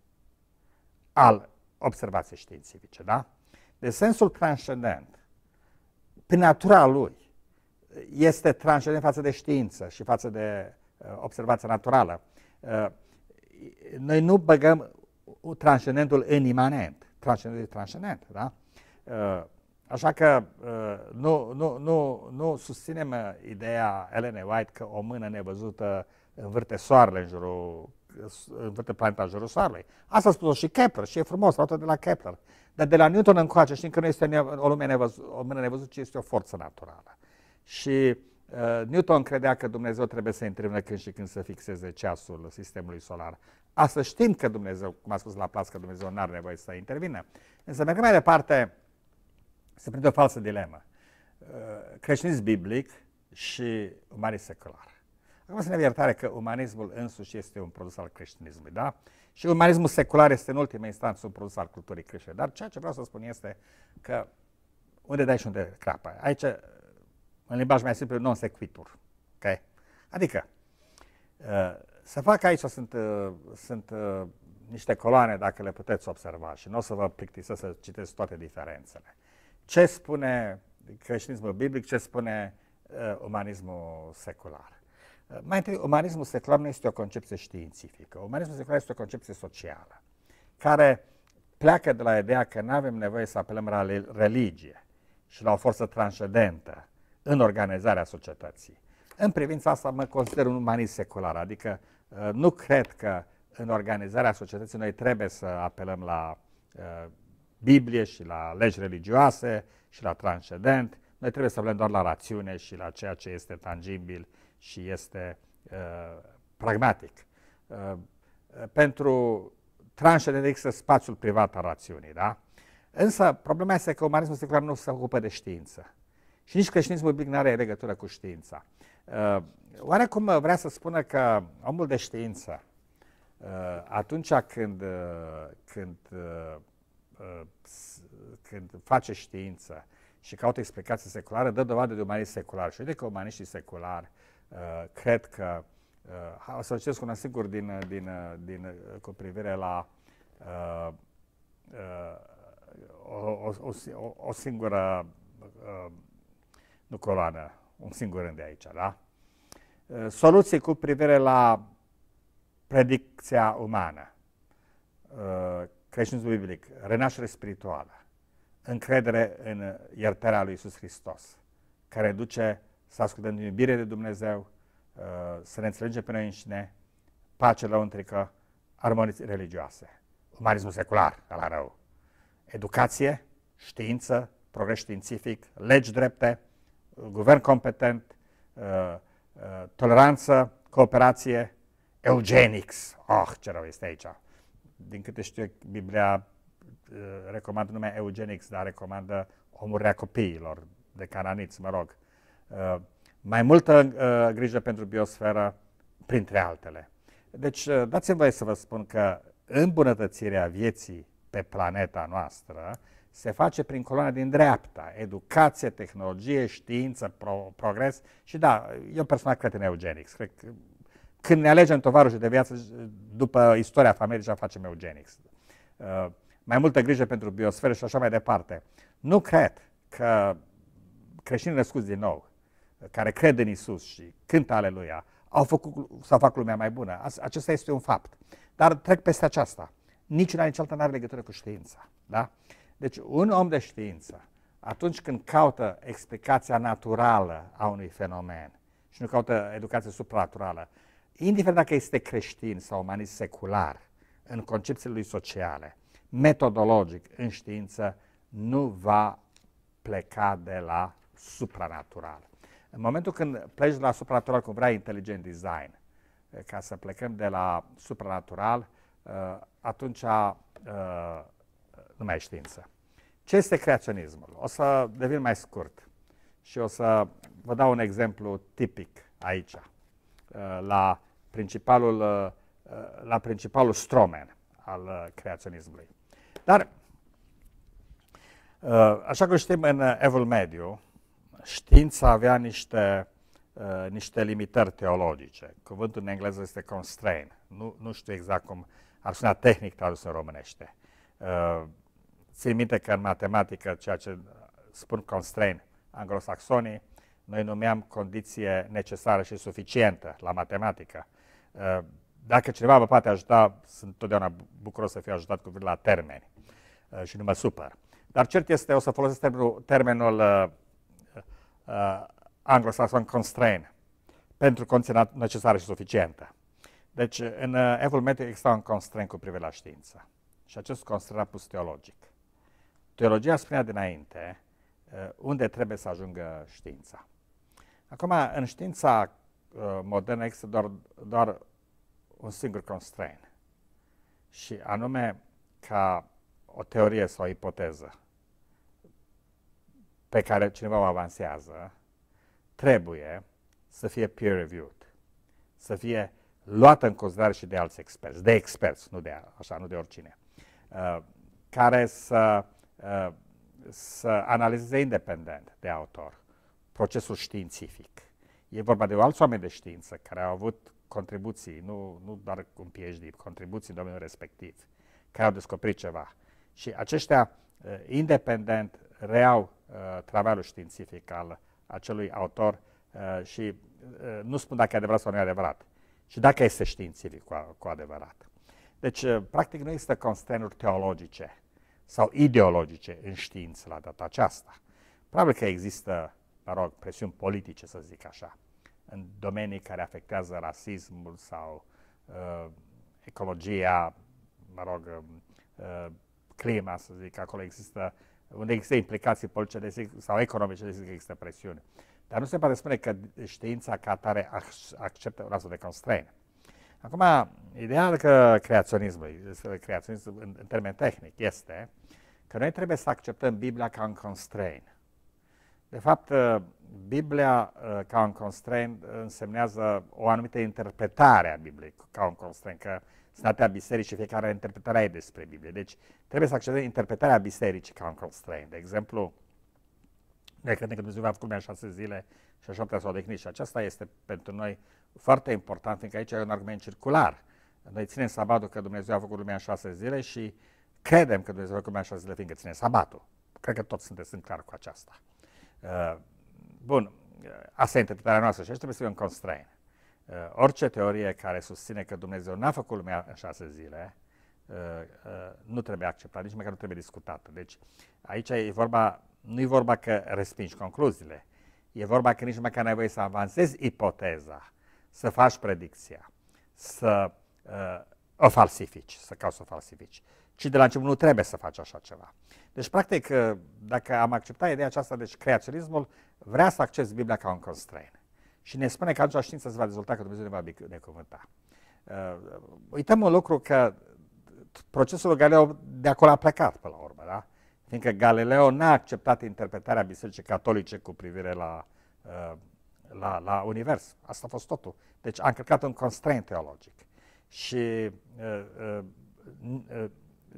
al observației științifice, da? De deci sensul transcendent, prin natura lui, este transcendent față de știință și față de uh, observația naturală. Uh, noi nu băgăm transcendentul în imanent. Transcendentul e transcendent, da? Uh, așa că uh, nu, nu, nu, nu susținem uh, ideea Elena White că o mână nevăzută învârte soarele în jurul învârte planeta în jurul Soarelui. Asta a spus și Kepler și e frumos, luată de la Kepler. Dar de la Newton încoace știm că nu este o lume nevăzut, o lume nevăzut ci este o forță naturală. Și uh, Newton credea că Dumnezeu trebuie să intervină când și când să fixeze ceasul sistemului solar. Asta știm că Dumnezeu, cum a spus la plas, că Dumnezeu nu are nevoie să intervină. Însă mai mai departe, se prinde o falsă dilemă. Uh, creștinism biblic și mare secular. Am să ne iertare că umanismul însuși este un produs al creștinismului, da? Și umanismul secular este în ultima instanță un produs al culturii creștine. Dar ceea ce vreau să spun este că unde dai și unde crapă. Aici, în limbaj mai simplu, non sequitur. Okay? Adică, uh, să fac aici sunt, uh, sunt uh, niște coloane, dacă le puteți observa, și nu o să vă plictisesc să citeți toate diferențele. Ce spune creștinismul biblic, ce spune umanismul secular? Mai întâi, umanismul secular nu este o concepție științifică. Umanismul secular este o concepție socială, care pleacă de la ideea că nu avem nevoie să apelăm la religie și la o forță transcendentă în organizarea societății. În privința asta mă consider un umanist secular, adică uh, nu cred că în organizarea societății noi trebuie să apelăm la uh, Biblie și la legi religioase și la transcendent. Noi trebuie să apelăm doar la rațiune și la ceea ce este tangibil și este uh, pragmatic. Uh, pentru tranșele există spațiul privat al rațiunii, da? Însă problema este că umanismul secular nu se ocupă de știință. Și nici creștinismul biblic nu are legătură cu știința. Uh, oarecum vrea să spună că omul de știință, uh, atunci când, uh, când, uh, uh, când face știință și caută explicație seculară, dă dovadă de umanism secular. Și uite că umaniștii seculari Uh, cred că uh, o să citesc un singur din, uh, din, din, cu privire la o, o, o, o singură nu coloană, un singur rând de aici, da? Soluții cu privire la predicția umană, creștinismul biblic, renaștere spirituală, încredere în iertarea lui Isus Hristos, care duce să ascultăm din iubire de Dumnezeu, uh, să ne înțelegem pe noi înșine, pace întrică, armonii religioase, umanismul secular la rău, educație, știință, progres științific, legi drepte, guvern competent, uh, uh, toleranță, cooperație, eugenics. Oh, ce rău este aici. Din câte știu, Biblia recomandă numai eugenics, dar recomandă omorârea copiilor de cananiți, mă rog. Uh, mai multă uh, grijă pentru biosferă, printre altele. Deci, uh, dați-mi voie să vă spun că îmbunătățirea vieții pe planeta noastră se face prin coloana din dreapta, educație, tehnologie, știință, pro, progres și da, eu personal cred în eugenics. Cred că când ne alegem tovarășul de viață după istoria familiei, deja facem eugenics. Uh, mai multă grijă pentru biosferă și așa mai departe. Nu cred că creștinii născuți din nou, care cred în Isus și cântă Aleluia, au făcut să fac lumea mai bună. Acesta este un fapt. Dar trec peste aceasta. Niciuna, nici alta nu are legătură cu știința. Da? Deci un om de știință, atunci când caută explicația naturală a unui fenomen și nu caută educație supranaturală, indiferent dacă este creștin sau umanist secular, în concepțiile lui sociale, metodologic, în știință, nu va pleca de la supranatural. În momentul când pleci de la supranatural, cum vrea inteligent design, eh, ca să plecăm de la supranatural, eh, atunci eh, nu mai e știință. Ce este creaționismul? O să devin mai scurt și o să vă dau un exemplu tipic aici, la principalul, la principalul stromen al creaționismului. Dar, așa cum știm în Evul Mediu, știința avea niște, uh, niște limitări teologice. Cuvântul în engleză este constrain. Nu, nu știu exact cum ar suna tehnic tradus în românește. Uh, țin minte că în matematică, ceea ce spun constrain anglosaxonii, noi numeam condiție necesară și suficientă la matematică. Uh, dacă cineva mă poate ajuta, sunt totdeauna bucuros să fiu ajutat cu privire la termeni uh, și nu mă supăr. Dar cert este, o să folosesc termenul, termenul uh, uh, anglosaxon constraint, pentru conținut necesară și suficientă. Deci, în uh, evul mediu exista un constraint cu privire la știință. Și acest constraint a pus teologic. Teologia spunea dinainte uh, unde trebuie să ajungă știința. Acum, în știința uh, modernă există doar, doar un singur constraint. Și anume ca o teorie sau o ipoteză pe care cineva o avansează trebuie să fie peer reviewed, să fie luată în considerare și de alți experți, de experți, nu de, așa, nu de oricine, uh, care să, uh, să analizeze independent de autor procesul științific. E vorba de alți oameni de știință care au avut contribuții, nu, nu doar un PhD, contribuții în domeniul respectiv, care au descoperit ceva. Și aceștia, uh, independent, reau Uh, travaliul științific al acelui autor uh, și uh, nu spun dacă e adevărat sau nu e adevărat, ci dacă este științific cu, adevărat. Deci, practic, nu există constrenuri teologice sau ideologice în știință la data aceasta. Probabil că există, mă rog, presiuni politice, să zic așa, în domenii care afectează rasismul sau uh, ecologia, mă rog, uh, clima, să zic, acolo există unde există implicații politice sau economice, zic că există presiune. Dar nu se poate spune că știința ca atare acceptă un astfel de constraint. Acum, ideal că creaționismul, creaționismul în, în termen tehnic, este că noi trebuie să acceptăm Biblia ca un constraint. De fapt, uh, Biblia uh, ca un constraint însemnează o anumită interpretare a Bibliei ca un constraint, că uh, Snapea bisericii, fiecare interpretare e despre Biblie. Deci trebuie să accesăm interpretarea bisericii ca un constraint. De exemplu, noi credem că Dumnezeu a făcut în șase zile și a șaptea s-a odihnit și aceasta este pentru noi foarte important, fiindcă aici e un argument circular. Noi ținem sabatul că Dumnezeu a făcut lumea în șase zile și credem că Dumnezeu a făcut lumea în șase zile, fiindcă ține sabatul. Cred că toți sunteți în clar cu aceasta. Uh, bun, uh, asta e interpretarea noastră și aici trebuie să fie un constraint. Uh, orice teorie care susține că Dumnezeu n-a făcut lumea în șase zile, uh, uh, nu trebuie acceptată, nici măcar nu trebuie discutată. Deci aici e vorba, nu e vorba că respingi concluziile, e vorba că nici măcar n-ai voie să avansezi ipoteza, să faci predicția, să uh, o falsifici, să cauți să o falsifici. Și de la început nu trebuie să faci așa ceva. Deci, practic, dacă am acceptat ideea aceasta, deci creaționismul vrea să accesi Biblia ca un constraint. Și ne spune că atunci știința se va dezvolta, că Dumnezeu ne va binecuvânta. Uh, uităm un lucru că procesul Galileo de acolo a plecat până la urmă, da? Fiindcă Galileo n-a acceptat interpretarea Bisericii Catolice cu privire la, uh, la, la univers. Asta a fost totul. Deci a încălcat un constraint teologic. Și uh, uh, uh,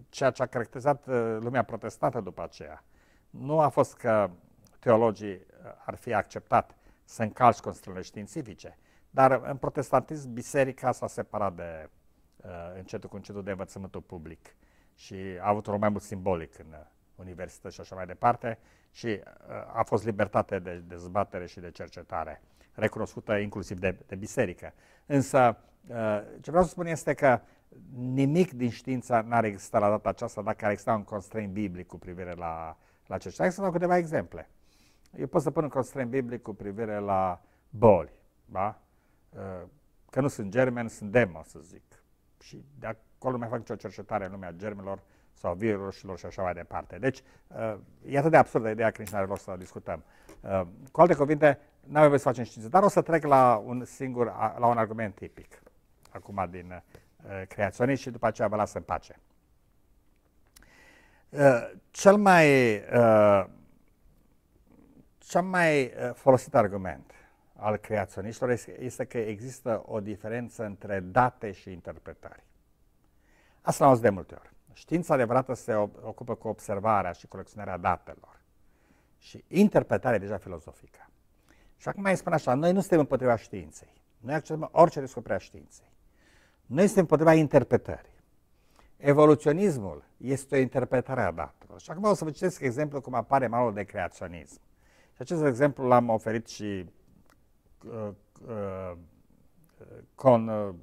ceea ce a caracterizat uh, lumea protestantă după aceea nu a fost că teologii uh, ar fi acceptat să încalci constrângele științifice. Dar în protestantism, biserica s-a separat de uh, încetul cu încetul de învățământul public și a avut un rol mai mult simbolic în uh, universități și așa mai departe și uh, a fost libertate de dezbatere și de cercetare, recunoscută inclusiv de, de biserică. Însă, uh, ce vreau să spun este că nimic din știința n-ar exista la data aceasta dacă ar exista un constrain biblic cu privire la, la cercetare. Să dau câteva exemple. Uh, eu pot să pun un constrâng biblic cu privire la boli, da? Uh, că nu sunt germeni, sunt demon, să zic. Și de acolo mai fac nicio cercetare în lumea germelor sau virusilor și așa mai departe. Deci, uh, e atât de absurdă ideea că nici nu are rost să o discutăm. Uh, cu alte cuvinte, nu avem să facem știință, dar o să trec la un singur, la un argument tipic, acum din creaționist și după aceea vă las în pace. Cel mai cea mai uh, folosit argument al creaționiștilor este că există o diferență între date și interpretări. Asta l-am de multe ori. Știința adevărată se ocupă cu observarea și colecționarea datelor și interpretarea deja filozofică. Și acum mai spun așa, noi nu suntem împotriva științei. Noi acceptăm orice descoperire a științei. Noi suntem împotriva interpretării. Evoluționismul este o interpretare a datelor. Și acum o să vă citesc exemplu cum apare malul de creaționism. Și acest exemplu l-am oferit și uh, uh, con, uh,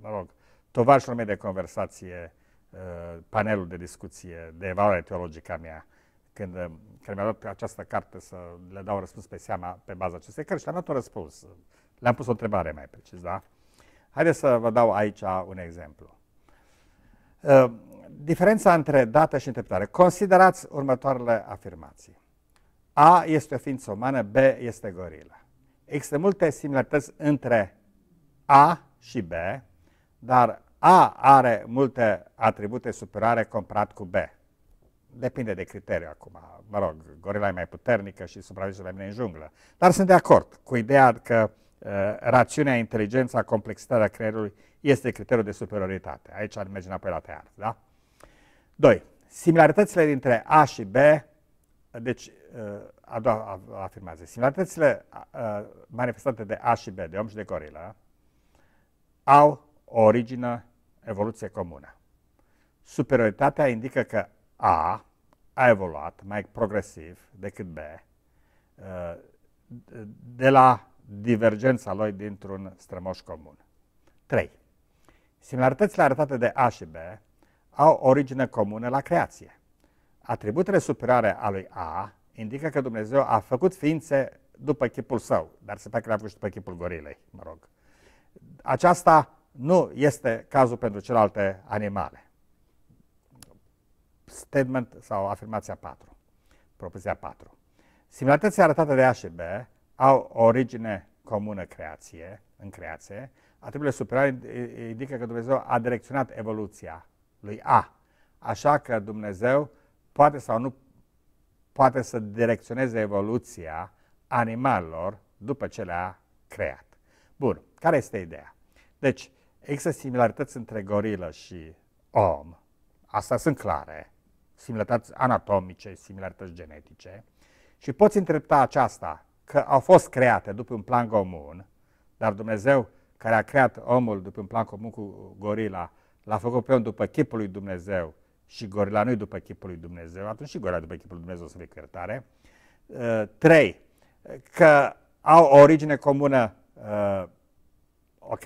mă rog, tovarșul meu de conversație, uh, panelul de discuție, de evaluare teologică a mea, când, uh, când mi-a dat această carte să le dau răspuns pe seama pe baza acestei cărți și le-am dat un răspuns. Le-am pus o întrebare mai precis, da? Haideți să vă dau aici un exemplu. Uh, diferența între dată și interpretare. Considerați următoarele afirmații. A este o ființă umană, B este gorila. Există multe similarități între A și B, dar A are multe atribute superioare comparat cu B. Depinde de criteriu acum. Mă rog, gorila e mai puternică și supraviețuiește mai bine în junglă. Dar sunt de acord cu ideea că uh, rațiunea, inteligența, complexitatea creierului este criteriul de superioritate. Aici ar merge înapoi la teatru, da? 2. Similaritățile dintre A și B, deci Uh, a doua afirmație. Similaritățile uh, uh, manifestate de A și B, de om și de gorilă, au o origină evoluție comună. Superioritatea indică că A a evoluat mai progresiv decât B de la divergența lui dintr-un strămoș comun. 3. Similaritățile arătate de A și B au origine comună la creație. Atributele superioare a lui A indică că Dumnezeu a făcut ființe după chipul său, dar se pare că le-a făcut și după chipul gorilei, mă rog. Aceasta nu este cazul pentru celelalte animale. Statement sau afirmația 4, propoziția 4. Similitățile arătate de A și B au o origine comună creație, în creație. Atribuile superioare indică că Dumnezeu a direcționat evoluția lui A, așa că Dumnezeu poate sau nu poate să direcționeze evoluția animalelor după ce le-a creat. Bun, care este ideea? Deci, există similarități între gorilă și om, Asta sunt clare, similarități anatomice, similarități genetice, și poți întrepta aceasta că au fost create după un plan comun, dar Dumnezeu care a creat omul după un plan comun cu gorila, l-a făcut pe om după chipul lui Dumnezeu și gorila nu după chipul lui Dumnezeu, atunci și gorila după chipul lui Dumnezeu o să fie cărtare. Uh, trei, că au o origine comună, uh, ok,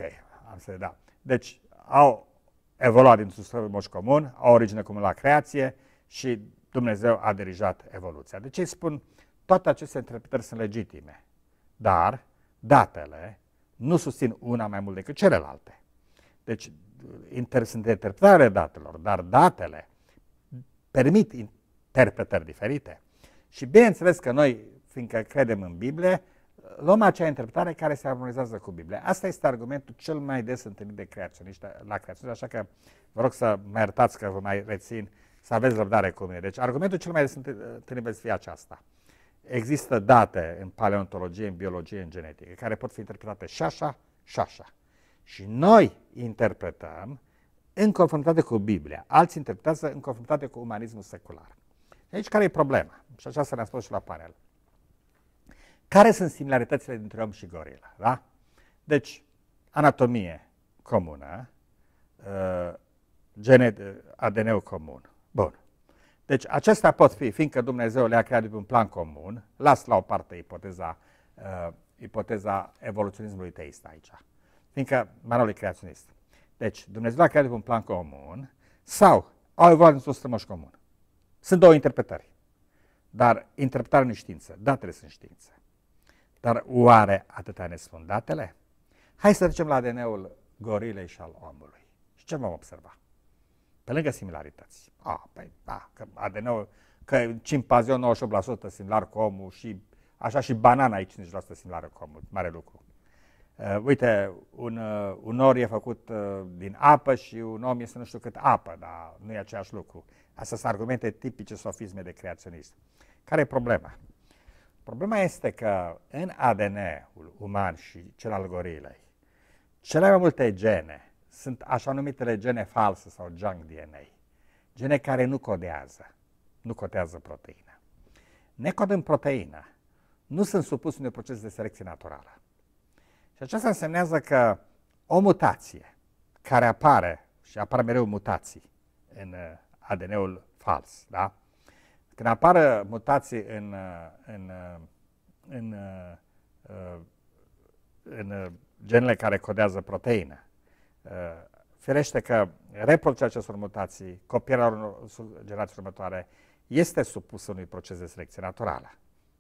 am să da. Deci au evoluat din un moș comun, au origine comună la creație și Dumnezeu a dirijat evoluția. Deci ei spun, toate aceste interpretări sunt legitime, dar datele nu susțin una mai mult decât celelalte. Deci, inter- sunt interpretare datelor, dar datele permit interpretări diferite. Și bineînțeles că noi, fiindcă credem în Biblie, luăm acea interpretare care se armonizează cu Biblia. Asta este argumentul cel mai des întâlnit de creaționiști la creaționiști, așa că vă rog să mă iertați că vă mai rețin, să aveți răbdare cu mine. Deci argumentul cel mai des întâlnit veți fi aceasta. Există date în paleontologie, în biologie, în genetică, care pot fi interpretate și așa, și așa. Și noi interpretăm în conformitate cu Biblia, alții interpretează în conformitate cu umanismul secular. Aici care e problema? Și să ne am spus și la panel. Care sunt similaritățile dintre om și gorila, Da? Deci, anatomie comună, uh, uh, ADN-ul comun. Bun. Deci acestea pot fi, fiindcă Dumnezeu le-a creat după un plan comun, las la o parte ipoteza, uh, ipoteza evoluționismului teist aici, fiindcă Manol creaționist. Deci, Dumnezeu dacă are un plan comun sau au evoluat într-un strămoș comun. Sunt două interpretări. Dar interpretarea nu știință. Datele sunt știință. Dar oare atâta ne spun datele? Hai să trecem la ADN-ul gorilei și al omului. Și ce vom observa? Pe lângă similarități. Ah, păi, da, că ADN-ul, că cimpazion 98% similar cu omul și așa și banana e 50% similară cu omul. Mare lucru. Uh, uite, un, uh, un nor e făcut uh, din apă și un om este nu știu cât apă, dar nu e același lucru. Astea sunt argumente tipice sofisme de creaționism. Care e problema? Problema este că în ADN-ul uman și cel al gorilei, cele mai multe gene sunt așa numitele gene false sau junk DNA, gene care nu codează, nu cotează proteina. Necodând proteina, nu sunt supus unui proces de selecție naturală. Și aceasta însemnează că o mutație care apare, și apar mereu mutații în uh, ADN-ul fals, da? Când apară mutații în, uh, în, uh, în, în, în genele care codează proteină, ferește că reproducerea acestor mutații, copierea generației următoare, este supusă unui proces de selecție naturală.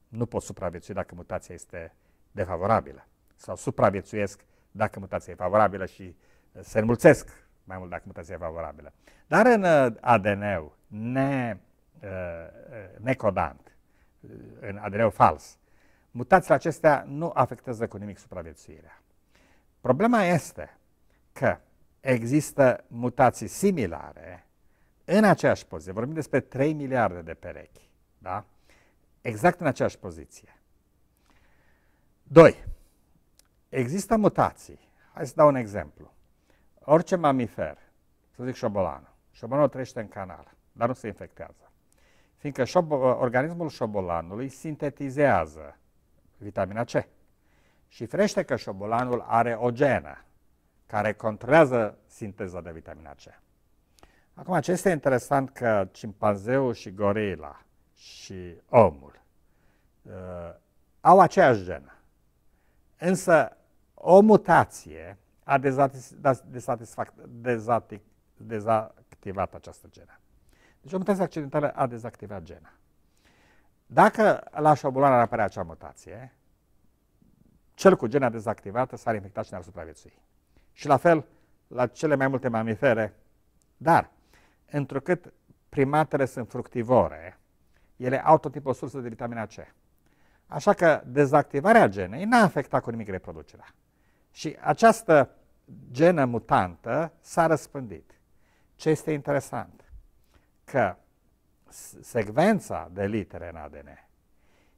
Nu poți supraviețui dacă mutația este defavorabilă sau supraviețuiesc dacă mutația e favorabilă și uh, se înmulțesc mai mult dacă mutația e favorabilă. Dar în uh, ADN-ul ne, uh, necodant, în adn fals, mutațiile acestea nu afectează cu nimic supraviețuirea. Problema este că există mutații similare în aceeași poziție. Vorbim despre 3 miliarde de perechi, da? Exact în aceeași poziție. 2. Există mutații. Hai să dau un exemplu. Orice mamifer, să zic șobolanul, șobolanul trăiește în canal, dar nu se infectează. Fiindcă șobo- ă, organismul șobolanului sintetizează vitamina C. Și frește că șobolanul are o genă care controlează sinteza de vitamina C. Acum, ce este interesant că cimpanzeul și gorila și omul uh, au aceeași genă. Însă o mutație a dezactivat această genă. Deci o mutație accidentală a dezactivat gena. Dacă la șobolan ar apărea acea mutație, cel cu gena dezactivată s-ar infecta și n-ar supraviețui. Și la fel, la cele mai multe mamifere, dar întrucât primatele sunt fructivore, ele au tot tipul o sursă de vitamina C. Așa că dezactivarea genei n-a afectat cu nimic reproducerea. Și această genă mutantă s-a răspândit. Ce este interesant? Că secvența de litere în ADN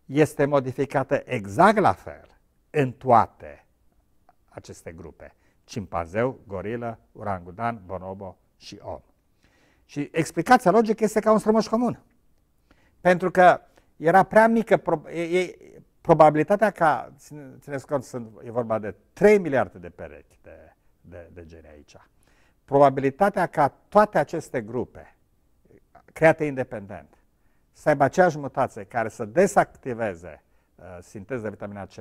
este modificată exact la fel în toate aceste grupe. Cimpanzeu, gorilă, orangutan, bonobo și om. Și explicația logică este ca un strămoș comun. Pentru că era prea mică, probabilitatea ca, ține, țineți cont, sunt, e vorba de 3 miliarde de perechi de, de, de gene aici, probabilitatea ca toate aceste grupe create independent să aibă aceeași mutație care să desactiveze uh, sinteza de vitamina C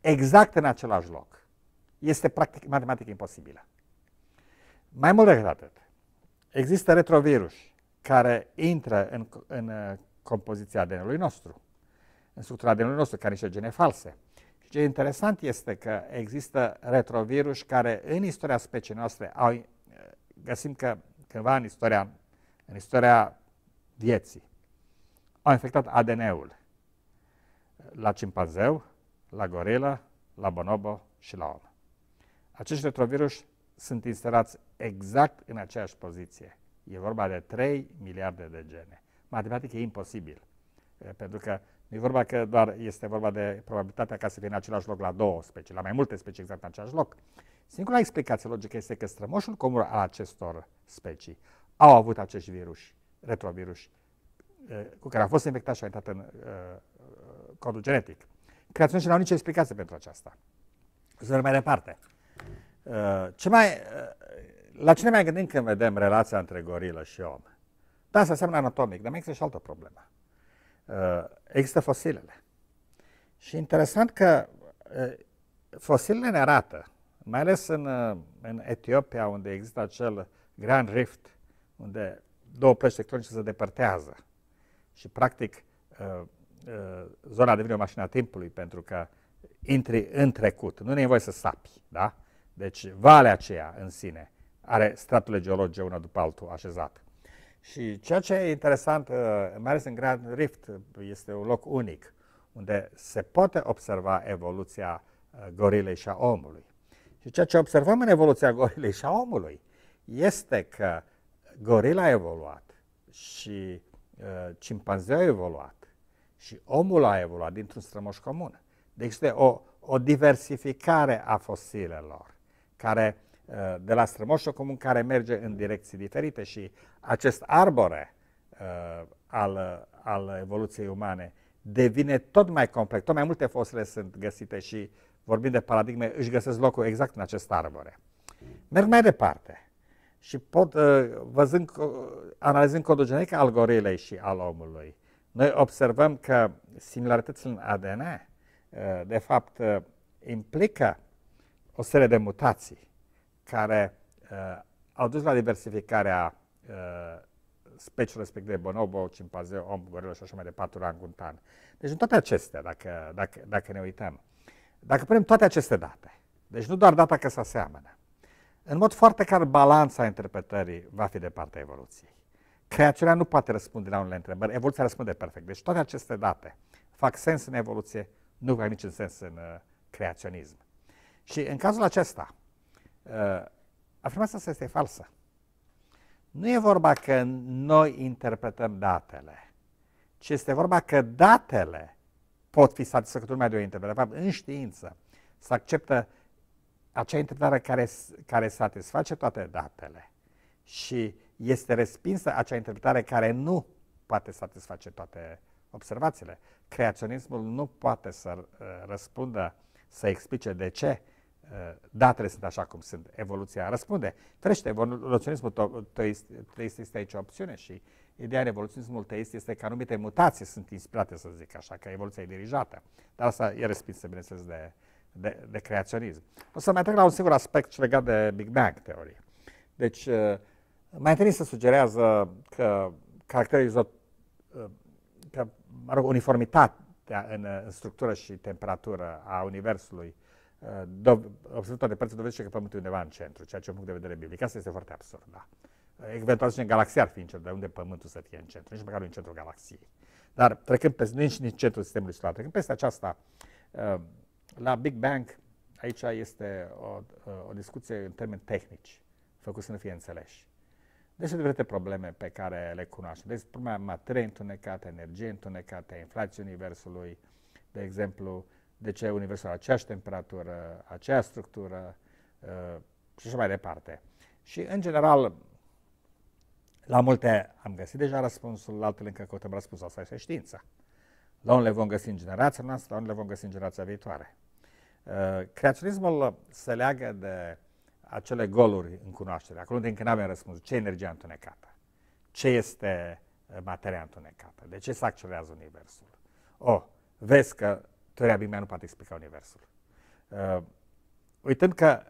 exact în același loc este practic matematic imposibilă. Mai mult decât atât, există retrovirus care intră în, în uh, compoziția ADN-ului nostru în structura de nostru, care niște gene false. Și ce interesant este că există retrovirus care în istoria speciei noastre au, eh, găsim că cândva în istoria, în istoria vieții au infectat ADN-ul la cimpanzeu, la gorilă, la bonobo și la om. Acești retrovirus sunt inserați exact în aceeași poziție. E vorba de 3 miliarde de gene. Matematic e imposibil, eh, pentru că nu e vorba că doar este vorba de probabilitatea ca să fie în același loc la două specii, la mai multe specii exact în același loc. Singura explicație logică este că strămoșul comun al acestor specii au avut acești virus, retrovirus, eh, cu care au fost infectat și au intrat în uh, codul genetic. Creaționiștii nu au nicio explicație pentru aceasta. Să mai departe. Uh, ce mai, uh, la ce ne mai gândim când vedem relația între gorilă și om? Da, se înseamnă anatomic, dar mai există și altă problemă. Uh, există fosilele. Și interesant că uh, fosilele ne arată, mai ales în, uh, în Etiopia, unde există acel Grand Rift, unde două plăci tectonice se depărtează și, practic, zona devine o mașină a timpului, pentru că intri în trecut, nu ne e voie să sapi, da? Deci, valea aceea în sine are straturile geologice una după altul așezată. Și ceea ce e interesant, uh, mai ales în Grand Rift, uh, este un loc unic, unde se poate observa evoluția uh, gorilei și a omului. Și ceea ce observăm în evoluția gorilei și a omului este că gorila a evoluat și uh, cimpanzeul a evoluat și omul a evoluat dintr-un strămoș comun. Deci este o, o diversificare a fosilelor care Uh, de la strămoșul comun care merge în direcții diferite și acest arbore uh, al, al evoluției umane devine tot mai complex. Tot mai multe fosile sunt găsite și, vorbind de paradigme, își găsesc locul exact în acest arbore. Merg mai departe și pot, uh, văzând, analizând codul genetic al gorilei și al omului, noi observăm că similaritățile în ADN, de fapt, implică o serie de mutații care uh, au dus la diversificarea uh, speciilor respectiv de bonobo, cimpazeu, om, gorilă și așa mai departe, orangutan. Deci în toate acestea, dacă, dacă, dacă ne uităm, dacă punem toate aceste date, deci nu doar data că se aseamănă, în mod foarte clar, balanța interpretării va fi de partea evoluției. Creațiunea nu poate răspunde la unele întrebări, evoluția răspunde perfect. Deci toate aceste date fac sens în evoluție, nu fac niciun sens în uh, creaționism. Și în cazul acesta, Uh, afirmația asta este falsă. Nu e vorba că noi interpretăm datele, ci este vorba că datele pot fi satisfăcute mai de o interpretare. De fapt, în știință se acceptă acea interpretare care, care satisface toate datele și este respinsă acea interpretare care nu poate satisface toate observațiile. Creaționismul nu poate să uh, răspundă, să explice de ce Eh, datele sunt așa cum sunt, evoluția răspunde. Frește, evoluționismul teist este aici o opțiune și ideea în evoluționismul teist este că anumite mutații sunt inspirate, să zic așa, că evoluția e dirijată. Dar asta e respinsă, bineînțeles, de, de, de creaționism. O să mai trec la un singur aspect și legat de Big Bang teorie. Deci, eh, mai întâi se sugerează că caracterul eh, că, mă rog, uniformitatea în, în structură și temperatură a Universului uh, absolut eh, de părți dovedește că Pământul e undeva în centru, ceea ce, un punct de vedere biblic, asta este foarte absurd, da. Eh, eventual în galaxia ar fi în centru, dar unde Pământul să fie în centru, nici măcar nu în centrul galaxiei. Dar trecând peste, nici în centrul sistemului solar, trecând peste aceasta, eh, la Big Bang, aici este o, o discuție în termeni tehnici, făcut să nu fie înțeleși. Deci sunt diferite probleme pe care le cunoaștem. Deci, problema materiei întunecate, energie întunecată, inflație universului, de exemplu, de ce universul are aceeași temperatură, aceeași structură uh, și așa mai departe. Și, în general, la multe am găsit deja răspunsul, la altele încă căutăm răspunsul. Asta este știința. La le vom găsi în generația noastră, la le vom găsi în generația viitoare. Uh, creaționismul se leagă de acele goluri în cunoaștere, acolo unde încă nu avem răspuns. Ce e energia întunecată? Ce este uh, materia întunecată? De ce se accelerează Universul? O, oh, vezi că Teoria Big Bang nu poate explica Universul. Uh, uitând că,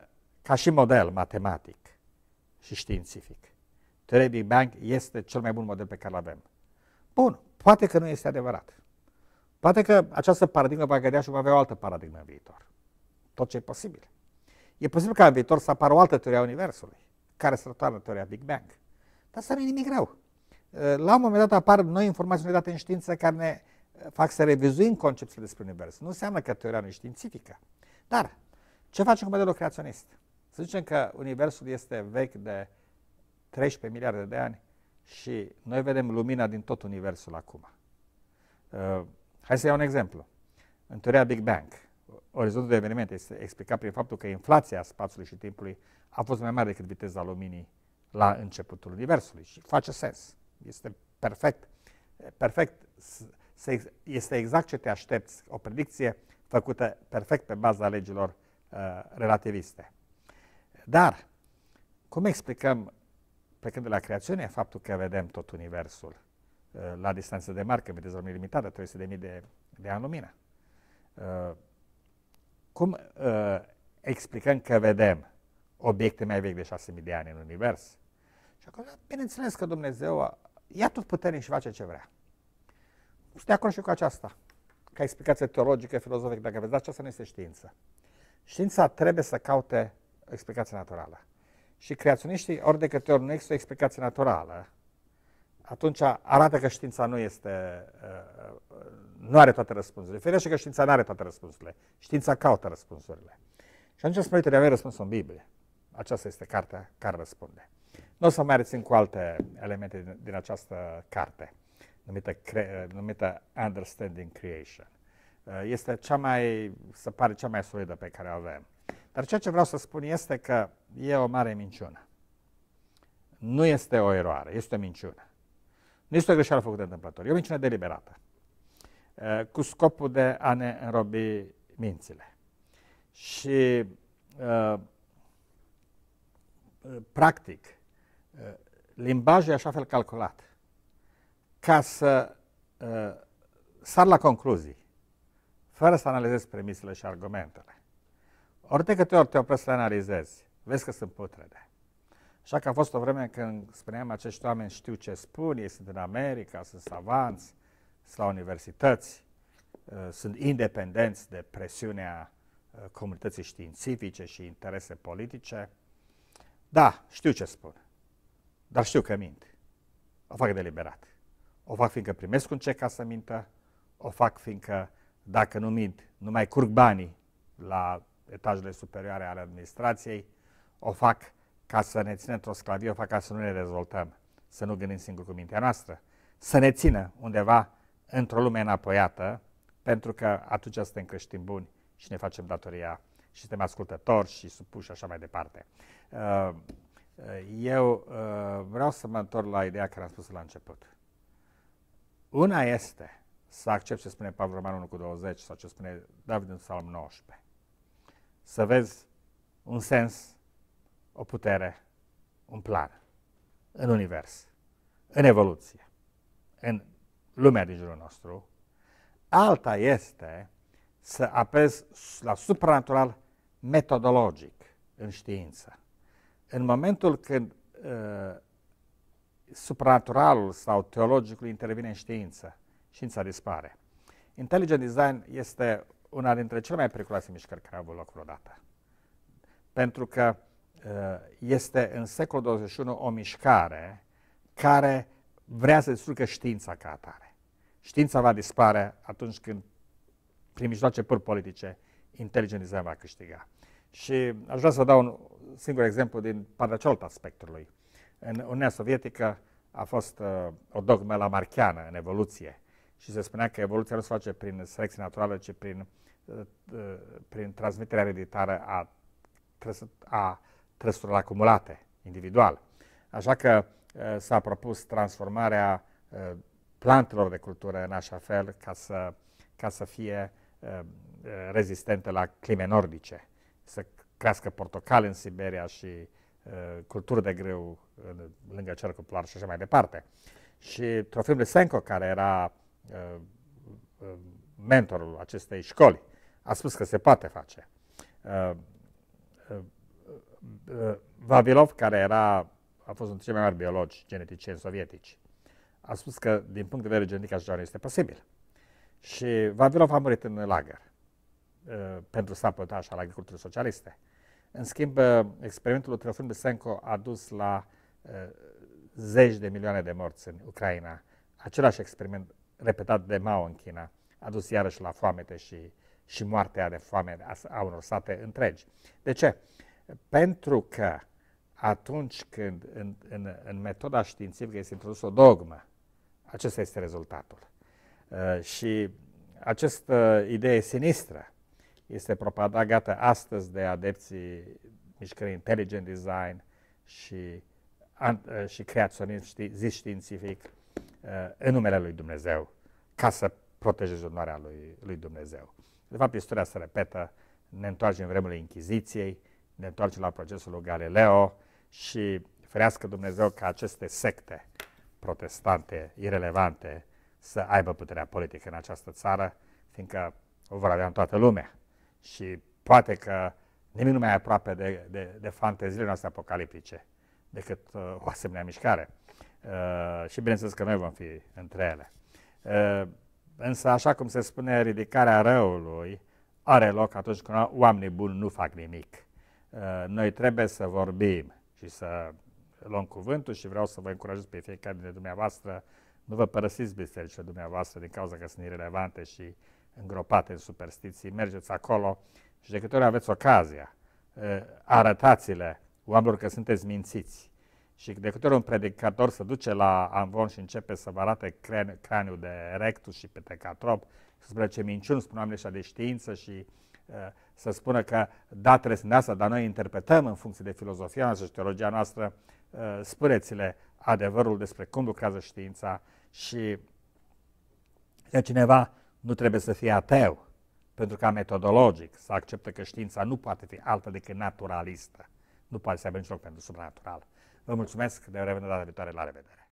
ca și model matematic și științific, teoria Big Bang este cel mai bun model pe care îl avem. Bun, poate că nu este adevărat. Poate că această paradigmă va gădea și va avea o altă paradigmă în viitor. Tot ce e posibil. E posibil ca în viitor să apară o altă teorie a Universului, care să rătoarnă teoria Big Bang. Dar asta nu e nimic rău. Uh, la un moment dat apar noi informații, noi date în știință care ne fac să revizuim conceptul despre univers. Nu înseamnă că teoria nu e științifică. Dar ce facem cu modelul creaționist? Să zicem că universul este vechi de 13 miliarde de ani și noi vedem lumina din tot universul acum. Uh, hai să iau un exemplu. În teoria Big Bang, orizontul de evenimente este explicat prin faptul că inflația spațiului și timpului a fost mai mare decât viteza luminii la începutul universului și face sens. Este perfect, perfect este exact ce te aștepți, o predicție făcută perfect pe baza legilor uh, relativiste. Dar, cum explicăm, plecând de la creațiune, faptul că vedem tot universul uh, la distanță de marcă, viteză limitată, 300.000 de, de ani lumină? Uh, cum uh, explicăm că vedem obiecte mai vechi de 6.000 de ani în univers? Și acolo, bineînțeles că Dumnezeu ia tot puternic și face ce vrea. Sunt de acord și cu aceasta, ca explicație teologică, filozofică, dacă vezi, aceasta nu este știință. Știința trebuie să caute explicație naturală. Și creaționiștii, ori de câte ori nu există o explicație naturală, atunci arată că știința nu este, uh, uh, nu are toate răspunsurile. Ferește că știința nu are toate răspunsurile. Știința caută răspunsurile. Și atunci spune, uite, avem răspunsul în Biblie. Aceasta este cartea care răspunde. Nu o să mai rețin cu alte elemente din, din această carte numită, cre- numită Understanding Creation. Uh, este cea mai, se pare cea mai solidă pe care o avem. Dar ceea ce vreau să spun este că e o mare minciună. Nu este o eroare, este o minciună. Nu este o greșeală făcută întâmplător, e o minciună deliberată, uh, cu scopul de a ne înrobi mințile. Și, uh, practic, limbajul e așa fel calculat ca să uh, sar la concluzii, fără să analizez premisele și argumentele. Ori de câte ori te opresc să le analizezi, vezi că sunt putrede. Așa că a fost o vreme când spuneam acești oameni știu ce spun, ei sunt în America, sunt savanți, sunt la universități, uh, sunt independenți de presiunea uh, comunității științifice și interese politice. Da, știu ce spun, dar știu că mint. O fac deliberat. O fac fiindcă primesc un cec ca să mintă, o fac fiindcă dacă nu mint, nu mai curg banii la etajele superioare ale administrației, o fac ca să ne țină într-o sclavie, o fac ca să nu ne dezvoltăm, să nu gândim singur cu mintea noastră, să ne țină undeva într-o lume înapoiată, pentru că atunci suntem creștini buni și ne facem datoria și suntem ascultători și supuși și așa mai departe. Uh, eu uh, vreau să mă întorc la ideea care am spus la început. Una este să accept ce spune Pavel Roman 1 cu 20 sau ce spune David în Psalm 19. Să vezi un sens, o putere, un plan în univers, în evoluție, în lumea din jurul nostru. Alta este să apezi la supranatural metodologic în știință. În momentul când uh, supranaturalul sau teologicul intervine în știință. Știința dispare. Intelligent design este una dintre cele mai periculoase mișcări care au avut loc vreodată. Pentru că uh, este în secolul 21 o mișcare care vrea să distrugă știința ca atare. Știința va dispare atunci când, prin mijloace pur politice, inteligent design va câștiga. Și aș vrea să dau un singur exemplu din partea cealaltă a spectrului. În Uniunea Sovietică a fost uh, o dogmă marchiană în evoluție și se spunea că evoluția nu se face prin selecție naturală, ci prin, uh, uh, prin transmiterea ereditară a, trăs- a trăsurilor acumulate individual. Așa că uh, s-a propus transformarea uh, plantelor de cultură în așa fel ca să, ca să fie uh, uh rezistente la clime nordice, să crească portocale în Siberia și uh, culturi de greu lângă cel cu Plar și așa mai departe. Și Trofim Lisenko, care era uh, uh, mentorul acestei școli, a spus că se poate face. Uh, uh, uh, Vavilov, care era, a fost unul dintre cei mai mari biologi geneticieni sovietici, a spus că din punct de vedere genetic așa nu este posibil. Și Vavilov a murit în lagăr uh, pentru așa la agriculturii socialiste. În schimb, experimentul lui Trofim Lisenko a dus la Uh, zeci de milioane de morți în Ucraina, același experiment repetat de Mao în China, a dus iarăși la foamete și, și moartea de foame a unor sate întregi. De ce? Pentru că atunci când în, în, în metoda științifică este introdus o dogmă, acesta este rezultatul. Uh, și această idee sinistră este propagată astăzi de adepții mișcării Intelligent Design și Uh, și creaționist zi științific uh, în numele lui Dumnezeu ca să protejeze onoarea lui, lui Dumnezeu. De fapt, istoria se repetă, ne întoarcem în vremurile Inchiziției, ne întoarcem la procesul lui Galileo și ferească Dumnezeu ca aceste secte protestante, irelevante, să aibă puterea politică în această țară, fiindcă o vor avea în toată lumea. Și poate că nimic nu mai e aproape de, de, de fanteziile noastre apocaliptice decât uh, o asemenea mișcare. Uh, și bineînțeles că noi vom fi între ele. Uh, însă, așa cum se spune, ridicarea răului are loc atunci când oamenii buni nu fac nimic. Noi trebuie să vorbim și să luăm cuvântul și vreau să vă încurajez pe fiecare dintre dumneavoastră nu vă părăsiți bisericile dumneavoastră din cauza că sunt irelevante și îngropate în superstiții. Mergeți acolo și de câte ori aveți ocazia, arătați-le oamenilor că sunteți mințiți. Și de câte ori un predicator se duce la Anvon și începe să vă arate craniul de rectus și tecatrop, să spună ce minciuni spun oamenii ăștia de știință și uh, să spună că datele sunt să dar noi interpretăm în funcție de filozofia noastră și teologia noastră, uh, spuneți-le adevărul despre cum lucrează știința și de cineva nu trebuie să fie ateu, pentru ca metodologic să accepte că știința nu poate fi altă decât naturalistă nu poate să aibă nici loc pentru supranatural. Vă mulțumesc, de revedere data viitoare, la revedere!